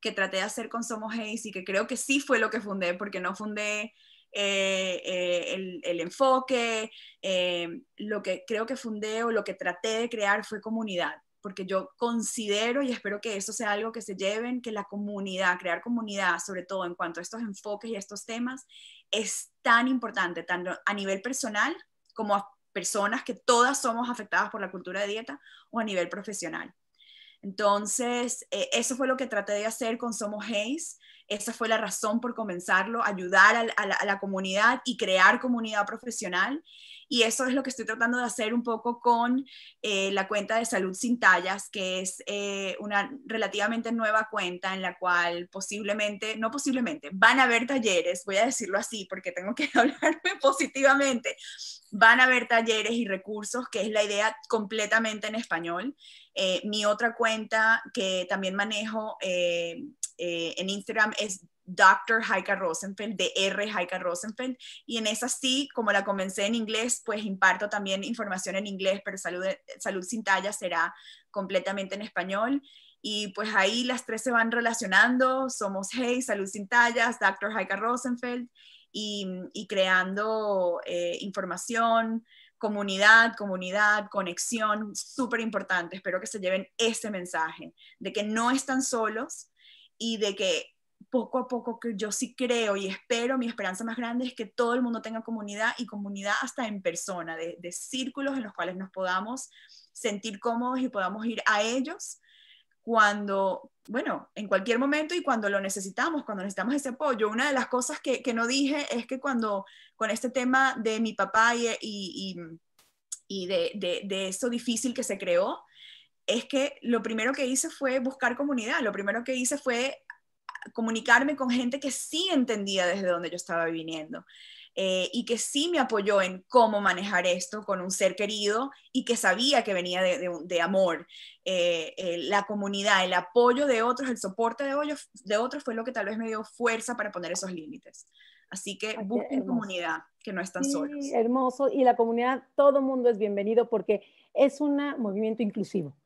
S3: que traté de hacer con Somos Hay y que creo que sí fue lo que fundé, porque no fundé eh, eh, el, enfoque, eh, lo que creo que fundé o lo que traté de crear fue comunidad porque yo considero y espero que eso sea algo que se lleven, que la comunidad, crear comunidad, sobre todo en cuanto a estos enfoques y estos temas, es tan importante, tanto a nivel personal como a personas que todas somos afectadas por la cultura de dieta o a nivel profesional. Entonces, eh, eso fue lo que traté de hacer con Somos Hayes. Esa fue la razón por comenzarlo, ayudar a la comunidad y crear comunidad profesional. Y eso es lo que estoy tratando de hacer un poco con eh, la cuenta de Salud Sin Tallas, que es eh, una relativamente nueva cuenta en la cual posiblemente, no posiblemente, van a haber talleres, voy a decirlo así porque tengo que hablarme positivamente, van a haber talleres y recursos, que es la idea completamente en español. Eh, mi otra cuenta que también manejo en Instagram es Dr. Heike Rosenfeld, DR. R. Heike Rosenfeld, y en esa sí, como la comencé en inglés, pues imparto también información en inglés, pero Salud, Sin Talla será completamente en español. Y pues ahí las tres se van relacionando, somos Hey, Salud Sin Tallas, Dr. Heike Rosenfeld, y, creando eh, información, comunidad, comunidad, conexión, súper importante. Espero que se lleven ese mensaje de que no están solos y de que poco a poco que yo sí creo y espero, mi esperanza más grande es que todo el mundo tenga comunidad y comunidad hasta en persona, de, de círculos en los cuales nos podamos sentir cómodos y podamos ir a ellos cuando, bueno, en cualquier momento y cuando lo necesitamos, cuando necesitamos ese apoyo. Una de las cosas que, no dije es que cuando con este tema de mi papá y, y, de, de, de eso difícil que se creó, es que lo primero que hice fue buscar comunidad, lo primero que hice fue comunicarme con gente que sí entendía desde donde yo estaba viniendo. Eh, y que sí me apoyó en cómo manejar esto con un ser querido y que sabía que venía de, amor. Eh, eh, la comunidad, el apoyo de otros, el soporte de, otros fue lo que tal vez me dio fuerza para poner esos límites. Así que busquen comunidad, que no están sí, solos.
S2: Hermoso, y la comunidad, todo mundo es bienvenido porque es un movimiento inclusivo.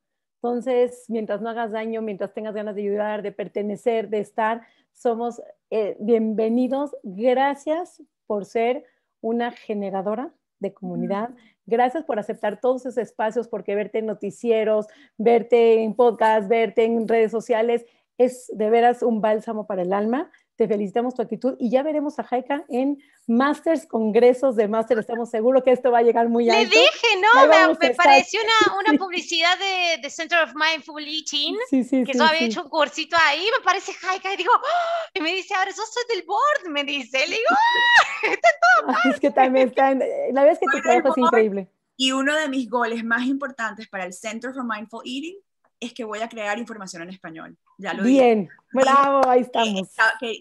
S2: Entonces, mientras no hagas daño, mientras tengas ganas de ayudar, de pertenecer, de estar, somos eh, bienvenidos. Gracias por ser una generadora de comunidad. Gracias por aceptar todos esos espacios, porque verte en noticieros, verte en podcast, verte en redes sociales, es de veras un bálsamo para el alma te felicitamos tu actitud y ya veremos a Jaika en Masters, congresos de Masters, estamos seguros que esto va a llegar muy alto. Le dije, ¿no? Me, pareció una, una,
S1: publicidad de, Center of Mindful Eating, sí, sí, que yo había hecho un cursito ahí, me parece Jaika, y digo, ¡ah! y me dice, ahora yo soy del board, me dice, le digo,
S2: ¡Ah! está en Es que también está, la verdad es que tu trabajo es increíble.
S3: Y uno de mis goles más importantes para el Center for Mindful Eating es que voy a crear información en español. Ya lo Bien,
S2: dije. bravo, ahí
S3: estamos.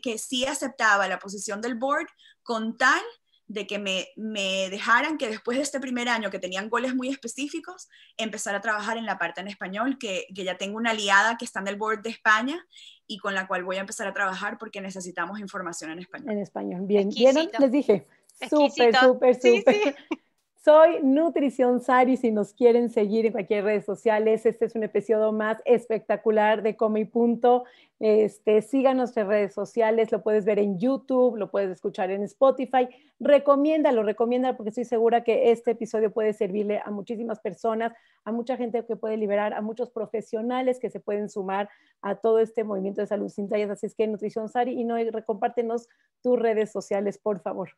S3: Que, sí aceptaba la posición del board con tal de que me, dejaran que después de este primer año que tenían goles muy específicos, empezar a trabajar en la parte en español, que, ya tengo una aliada que está en el board de España y con la cual voy a empezar a trabajar porque necesitamos información en español.
S2: En español, bien, Bien, Les dije, súper, súper, súper. Soy Nutrición Sari. Si nos quieren seguir en cualquier redes sociales, este es un episodio más espectacular de Come y Punto. Este, síganos nuestras redes sociales, lo puedes ver en YouTube, lo puedes escuchar en Spotify. Recomiéndalo, recomienda porque estoy segura que este episodio puede servirle a muchísimas personas, a mucha gente que puede liberar, a muchos profesionales que se pueden sumar a todo este movimiento de salud sin tallas. Así es que Nutrición Sari y no, recompártenos tus redes sociales, por favor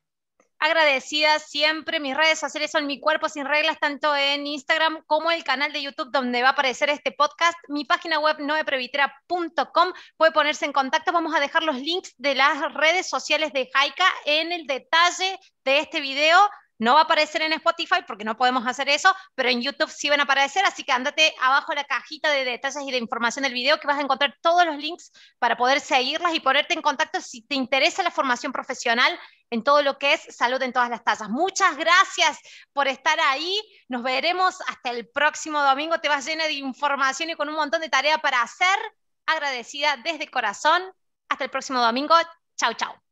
S1: agradecida siempre. Mis redes sociales son Mi Cuerpo Sin Reglas, tanto en Instagram como el canal de YouTube donde va a aparecer este podcast. Mi página web noeprevitera.com. Puede ponerse en contacto. Vamos a dejar los links de las redes sociales de Jaica en el detalle de este video. No va a aparecer en Spotify porque no podemos hacer eso, pero en YouTube sí van a aparecer, así que andate abajo a la cajita de detalles y de información del video que vas a encontrar todos los links para poder seguirlas y ponerte en contacto si te interesa la formación profesional en todo lo que es salud en todas las tasas. Muchas gracias por estar ahí. Nos veremos hasta el próximo domingo. Te vas llena de información y con un montón de tarea para hacer. Agradecida desde corazón. Hasta el próximo domingo. Chao, chao.